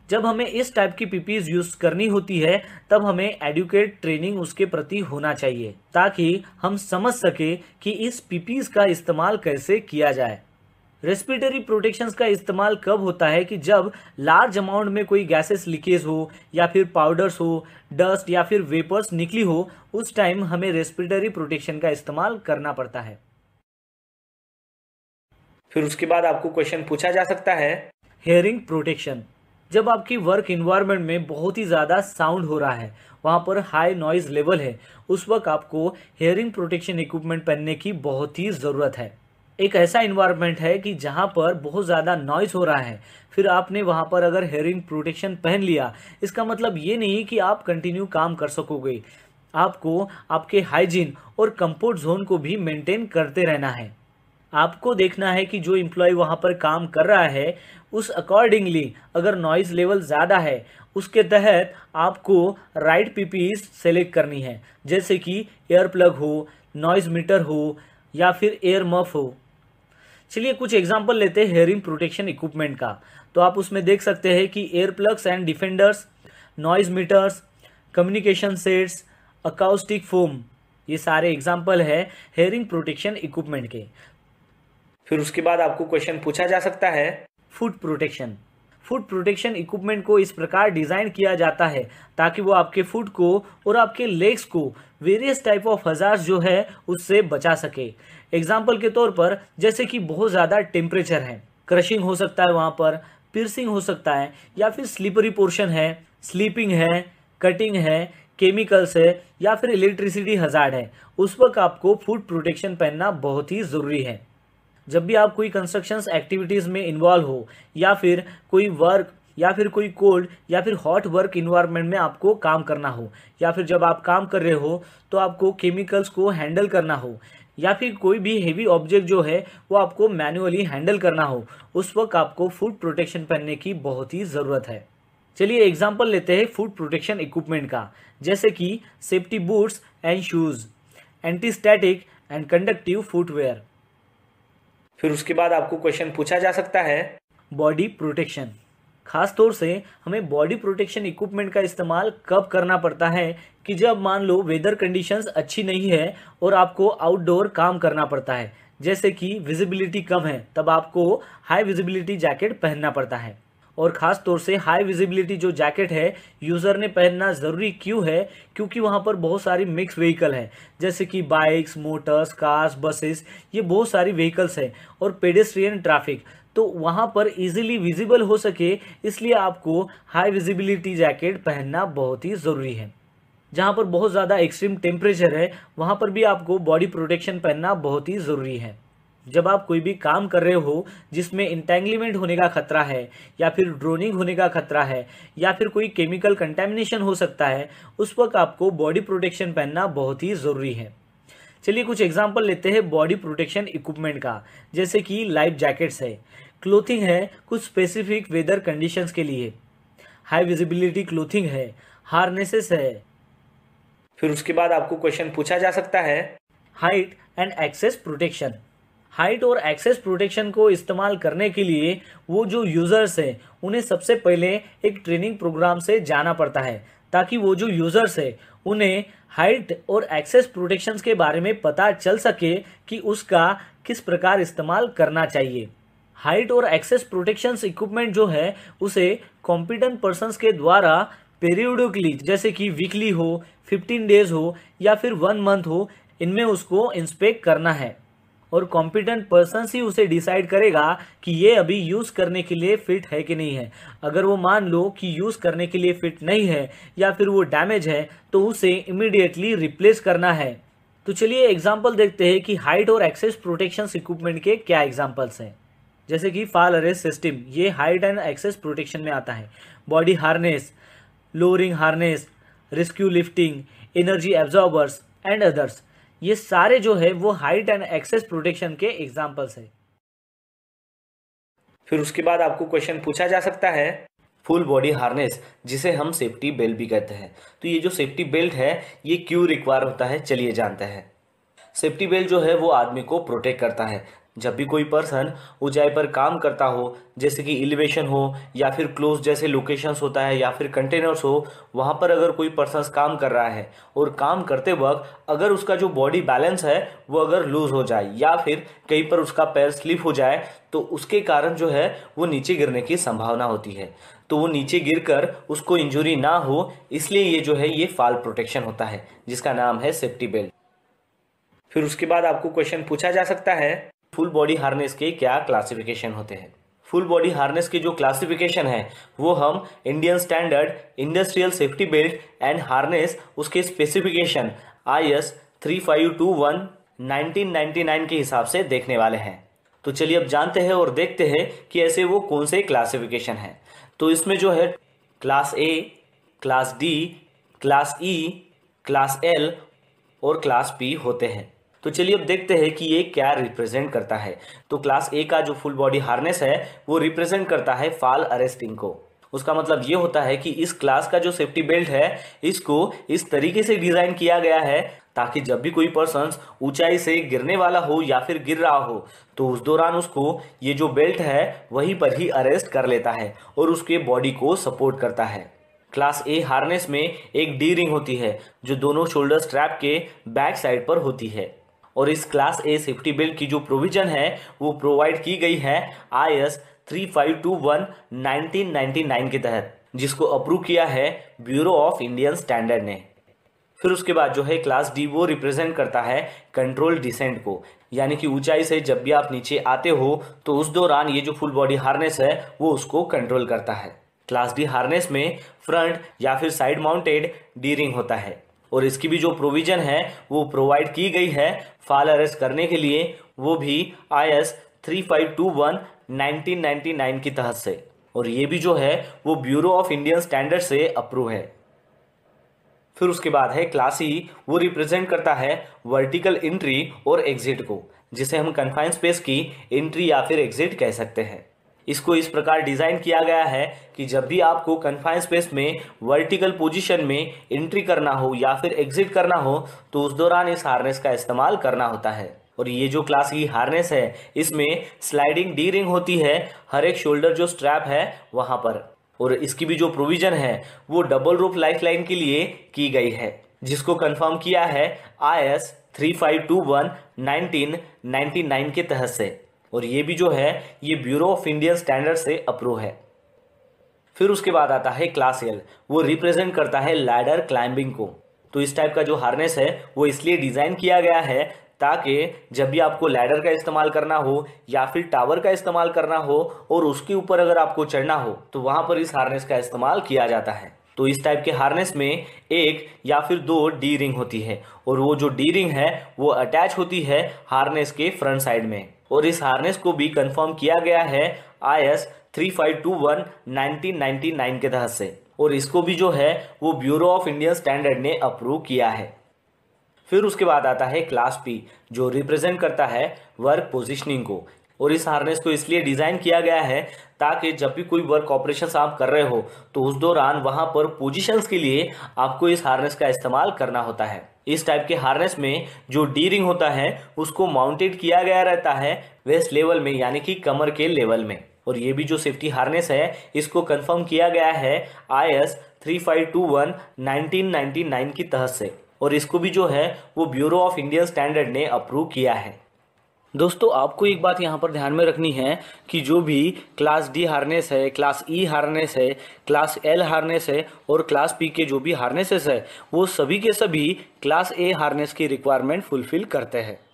जब हमें इस टाइप की पीपीज यूज़ करनी होती है तब हमें एडुकेट ट्रेनिंग उसके प्रति होना चाहिए ताकि हम समझ सके कि इस पीपीज का इस्तेमाल कैसे किया जाए रेस्पिरेटरी प्रोटेक्शंस का इस्तेमाल कब होता है कि जब लार्ज अमाउंट में कोई गैसेस लीकेज हो या फिर पाउडर्स हो डस्ट या फिर वेपर्स निकली हो उस टाइम हमें रेस्पिरेटरी प्रोटेक्शन का इस्तेमाल करना पड़ता है फिर उसके बाद आपको क्वेश्चन पूछा जा सकता है हेयरिंग प्रोटेक्शन जब आपकी वर्क इन्वायरमेंट में बहुत ही ज़्यादा साउंड हो रहा है वहाँ पर हाई नॉइज़ लेवल है उस वक्त आपको हेयरिंग प्रोटेक्शन इक्विपमेंट पहनने की बहुत ही ज़रूरत है एक ऐसा इन्वायरमेंट है कि जहाँ पर बहुत ज़्यादा नॉइज़ हो रहा है फिर आपने वहाँ पर अगर हेयरिंग प्रोटेक्शन पहन लिया इसका मतलब ये नहीं कि आप कंटिन्यू काम कर सकोगे आपको आपके हाइजीन और कंफर्ट जोन को भी मेंटेन करते रहना है आपको देखना है कि जो इम्प्लॉय वहाँ पर काम कर रहा है उस अकॉर्डिंगली अगर नॉइज़ लेवल ज़्यादा है उसके तहत आपको राइट पीपीज सेलेक्ट करनी है जैसे कि एयर प्लग हो नॉइज़ मीटर हो या फिर एयर मफ हो चलिए कुछ एग्जाम्पल लेते हैं हेयरिंग प्रोटेक्शन इक्विपमेंट का तो आप उसमें देख सकते हैं कि ear plugs and defenders noise meters communication sets acoustic foam ये सारे एग्जाम्पल है हेयरिंग प्रोटेक्शन इक्विपमेंट के फिर उसके बाद आपको क्वेश्चन पूछा जा सकता है foot protection foot protection equipment को इस प्रकार डिज़ाइन किया जाता है ताकि वो आपके फूड को और आपके लेग्स को वेरियस टाइप ऑफ हजार जो है उससे बचा सके एग्जाम्पल के तौर पर जैसे कि बहुत ज़्यादा टेम्परेचर है क्रशिंग हो सकता है वहाँ पर पिरसिंग हो सकता है या फिर स्लीपरी पोर्शन है स्लीपिंग है कटिंग है केमिकल्स है या फिर इलेक्ट्रिसिटी हजार्ड है उस वक्त आपको फूड प्रोटेक्शन पहनना बहुत ही ज़रूरी है जब भी आप कोई कंस्ट्रक्शन एक्टिविटीज़ में इन्वॉल्व हो या फिर कोई वर्क या फिर कोई कोल्ड या फिर हॉट वर्क इन्वायरमेंट में आपको काम करना हो या फिर जब आप काम कर रहे हो तो आपको केमिकल्स को हैंडल करना हो या फिर कोई भी हेवी ऑब्जेक्ट जो है वो आपको मैनुअली हैंडल करना हो उस वक्त आपको फूड प्रोटेक्शन पहनने की बहुत ही ज़रूरत है चलिए एग्जाम्पल लेते हैं फूड प्रोटेक्शन इक्विपमेंट का जैसे कि safety boots and shoes anti static and conductive footwear फिर उसके बाद आपको क्वेश्चन पूछा जा सकता है बॉडी प्रोटेक्शन खास तौर से हमें बॉडी प्रोटेक्शन इक्विपमेंट का इस्तेमाल कब करना पड़ता है कि जब मान लो वेदर कंडीशंस अच्छी नहीं है और आपको आउटडोर काम करना पड़ता है जैसे कि विजिबिलिटी कम है तब आपको हाई विजिबिलिटी जैकेट पहनना पड़ता है और ख़ास तौर से हाई विजिबिलिटी जो जैकेट है यूज़र ने पहनना ज़रूरी क्यों है क्योंकि वहाँ पर बहुत सारी मिक्स व्हीकल हैं जैसे कि बाइक्स मोटर्स कार्स बसेस ये बहुत सारी व्हीकल्स हैं और पेडेस्ट्रियन ट्रैफिक तो वहाँ पर इजीली विजिबल हो सके इसलिए आपको हाई विजिबिलिटी जैकेट पहनना बहुत ही ज़रूरी है जहाँ पर बहुत ज़्यादा एक्सट्रीम टेम्परेचर है वहाँ पर भी आपको बॉडी प्रोटेक्शन पहनना बहुत ही ज़रूरी है जब आप कोई भी काम कर रहे हो जिसमें इंटेंगलीमेंट होने का खतरा है या फिर ड्रोनिंग होने का खतरा है या फिर कोई केमिकल कंटेमिनेशन हो सकता है उस वक्त आपको बॉडी प्रोटेक्शन पहनना बहुत ही ज़रूरी है चलिए कुछ एग्जाम्पल लेते हैं बॉडी प्रोटेक्शन इक्विपमेंट का जैसे कि लाइफ जैकेट्स है क्लोथिंग है कुछ स्पेसिफिक वेदर कंडीशंस के लिए हाई विजिबिलिटी क्लोथिंग है हार्नेसेस है फिर उसके बाद आपको क्वेश्चन पूछा जा सकता है height and access protection height और एक्सेस प्रोटेक्शन को इस्तेमाल करने के लिए वो जो यूज़र्स हैं उन्हें सबसे पहले एक ट्रेनिंग प्रोग्राम से जाना पड़ता है ताकि वो जो यूज़र्स है उन्हें हाइट और एक्सेस प्रोटेक्शंस के बारे में पता चल सके कि उसका किस प्रकार इस्तेमाल करना चाहिए हाइट और एक्सेस प्रोटेक्शंस इक्विपमेंट जो है उसे कॉम्पिटेंट पर्सनस के द्वारा पेरियोडिकली जैसे कि वीकली हो 15 डेज हो या फिर वन मंथ हो इनमें उसको इंस्पेक्ट करना है और कॉम्पिटेंट पर्सन ही उसे डिसाइड करेगा कि ये अभी यूज़ करने के लिए फिट है कि नहीं है अगर वो मान लो कि यूज़ करने के लिए फिट नहीं है या फिर वो डैमेज है तो उसे इमिडिएटली रिप्लेस करना है तो चलिए एग्जाम्पल देखते हैं कि हाइट और एक्सेस प्रोटेक्शन इक्विपमेंट के क्या एग्जाम्पल्स हैं जैसे कि फाल अरेस्ट सिस्टम ये हाइट एंड एक्सेस प्रोटेक्शन में आता है body harness lowering harness rescue lifting energy absorbers and others ये सारे जो है वो हाइट एंड एक्सेस प्रोटेक्शन के एग्जाम्पल्स है फिर उसके बाद आपको क्वेश्चन पूछा जा सकता है फुल बॉडी हार्नेस जिसे हम सेफ्टी बेल्ट भी कहते हैं तो ये जो सेफ्टी बेल्ट है ये क्यों रिक्वायर होता है चलिए जानते हैं सेफ्टी बेल्ट जो है वो आदमी को प्रोटेक्ट करता है जब भी कोई पर्सन ऊंचाई पर काम करता हो जैसे कि एलिवेशन हो या फिर क्लोज जैसे लोकेशंस होता है या फिर कंटेनर्स हो वहाँ पर अगर कोई पर्सन काम कर रहा है और काम करते वक्त अगर उसका जो बॉडी बैलेंस है वो अगर लूज़ हो जाए या फिर कहीं पर उसका पैर स्लिप हो जाए तो उसके कारण जो है वो नीचे गिरने की संभावना होती है तो वो नीचे गिरकर उसको इंजुरी ना हो इसलिए ये जो है ये फाल प्रोटेक्शन होता है जिसका नाम है सेफ्टी बेल्ट फिर उसके बाद आपको क्वेश्चन पूछा जा सकता है फुल बॉडी हार्नेस के क्या क्लासिफिकेशन होते हैं फुल बॉडी हार्नेस के जो क्लासिफिकेशन है वो हम Indian standard industrial safety belt and harness उसके specification I S three five two one nineteen ninety nine के हिसाब से देखने वाले हैं तो चलिए अब जानते हैं और देखते हैं कि ऐसे वो कौन से क्लासिफिकेशन हैं तो इसमें जो है class A class D class E e, class L और क्लास पी होते हैं तो चलिए अब देखते हैं कि ये क्या रिप्रेजेंट करता है तो क्लास ए का जो फुल बॉडी हार्नेस है वो रिप्रेजेंट करता है फाल अरेस्टिंग को उसका मतलब ये होता है कि इस क्लास का जो सेफ्टी बेल्ट है इसको इस तरीके से डिज़ाइन किया गया है ताकि जब भी कोई पर्सन ऊंचाई से गिरने वाला हो या फिर गिर रहा हो तो उस दौरान उसको ये जो बेल्ट है वहीं पर ही अरेस्ट कर लेता है और उसके बॉडी को सपोर्ट करता है क्लास ए हार्नेस में एक डी रिंग होती है जो दोनों शोल्डर स्ट्रैप के बैक साइड पर होती है और इस क्लास ए सेफ्टी बेल्ट की जो प्रोविज़न है वो प्रोवाइड की गई है I S three five two one nineteen ninety nine के तहत जिसको अप्रूव किया है ब्यूरो ऑफ इंडियन स्टैंडर्ड ने फिर उसके बाद जो है क्लास डी वो रिप्रेजेंट करता है कंट्रोल डिसेंट को यानी कि ऊंचाई से जब भी आप नीचे आते हो तो उस दौरान ये जो फुल बॉडी हार्नेस है वो उसको कंट्रोल करता है क्लास डी हार्नेस में फ्रंट या फिर साइड माउंटेड डी होता है और इसकी भी जो प्रोविज़न है वो प्रोवाइड की गई है फाल अरेस्ट करने के लिए वो भी I S three five two one nineteen ninety nine की तहत से और ये भी जो है वो ब्यूरो ऑफ इंडियन स्टैंडर्ड से अप्रूव है फिर उसके बाद है क्लास ई e, वो रिप्रेजेंट करता है वर्टिकल इंट्री और एग्जिट को जिसे हम कन्फाइन स्पेस की एंट्री या फिर एग्जिट कह सकते हैं इसको इस प्रकार डिज़ाइन किया गया है कि जब भी आपको कन्फाइन स्पेस में वर्टिकल पोजीशन में एंट्री करना हो या फिर एग्जिट करना हो तो उस दौरान इस हार्नेस का इस्तेमाल करना होता है और ये जो क्लास की हार्नेस है इसमें स्लाइडिंग डी रिंग होती है हर एक शोल्डर जो स्ट्रैप है वहां पर और इसकी भी जो प्रोविज़न है वो डबल रूप लाइफ लाइन के लिए की गई है जिसको कंफर्म किया है I S three five two one nineteen ninety nine के तहत से और ये भी जो है ये ब्यूरो ऑफ इंडियन स्टैंडर्ड से अप्रूव है फिर उसके बाद आता है क्लास एल वो रिप्रेजेंट करता है लैडर क्लाइंबिंग को तो इस टाइप का जो हार्नेस है वो इसलिए डिज़ाइन किया गया है ताकि जब भी आपको लैडर का इस्तेमाल करना हो या फिर टावर का इस्तेमाल करना हो और उसके ऊपर अगर आपको चढ़ना हो तो वहां पर इस हार्नेस का इस्तेमाल किया जाता है तो इस टाइप के हार्नेस में एक या फिर दो डी रिंग होती है और वो जो डी रिंग है वो अटैच होती है हार्नेस के फ्रंट साइड में और इस हार्नेस को भी कंफर्म किया गया है I S three five two one nineteen ninety nine के तहत से और इसको भी जो है वो ब्यूरो ऑफ इंडियन स्टैंडर्ड ने अप्रूव किया है फिर उसके बाद आता है क्लास पी जो रिप्रेजेंट करता है वर्क पोजिशनिंग को और इस हार्नेस को इसलिए डिज़ाइन किया गया है ताकि जब भी कोई वर्क ऑपरेशन आप कर रहे हो तो उस दौरान वहाँ पर पोजिशंस के लिए आपको इस हार्नेस का इस्तेमाल करना होता है इस टाइप के हार्नेस में जो डी रिंग होता है उसको माउंटेड किया गया रहता है वेस्ट लेवल में यानी कि कमर के लेवल में और ये भी जो सेफ्टी हार्नेस है इसको कंफर्म किया गया है I S three five two one nineteen ninety nine की तहत से और इसको भी जो है वो ब्यूरो ऑफ इंडियन स्टैंडर्ड ने अप्रूव किया है दोस्तों आपको एक बात यहाँ पर ध्यान में रखनी है कि जो भी क्लास डी हार्नेस है क्लास ई e हार्नेस है क्लास एल हार्नेस है और क्लास पी के जो भी हार्नेसेस है वो सभी के सभी क्लास ए हार्नेस की रिक्वायरमेंट फुलफिल करते हैं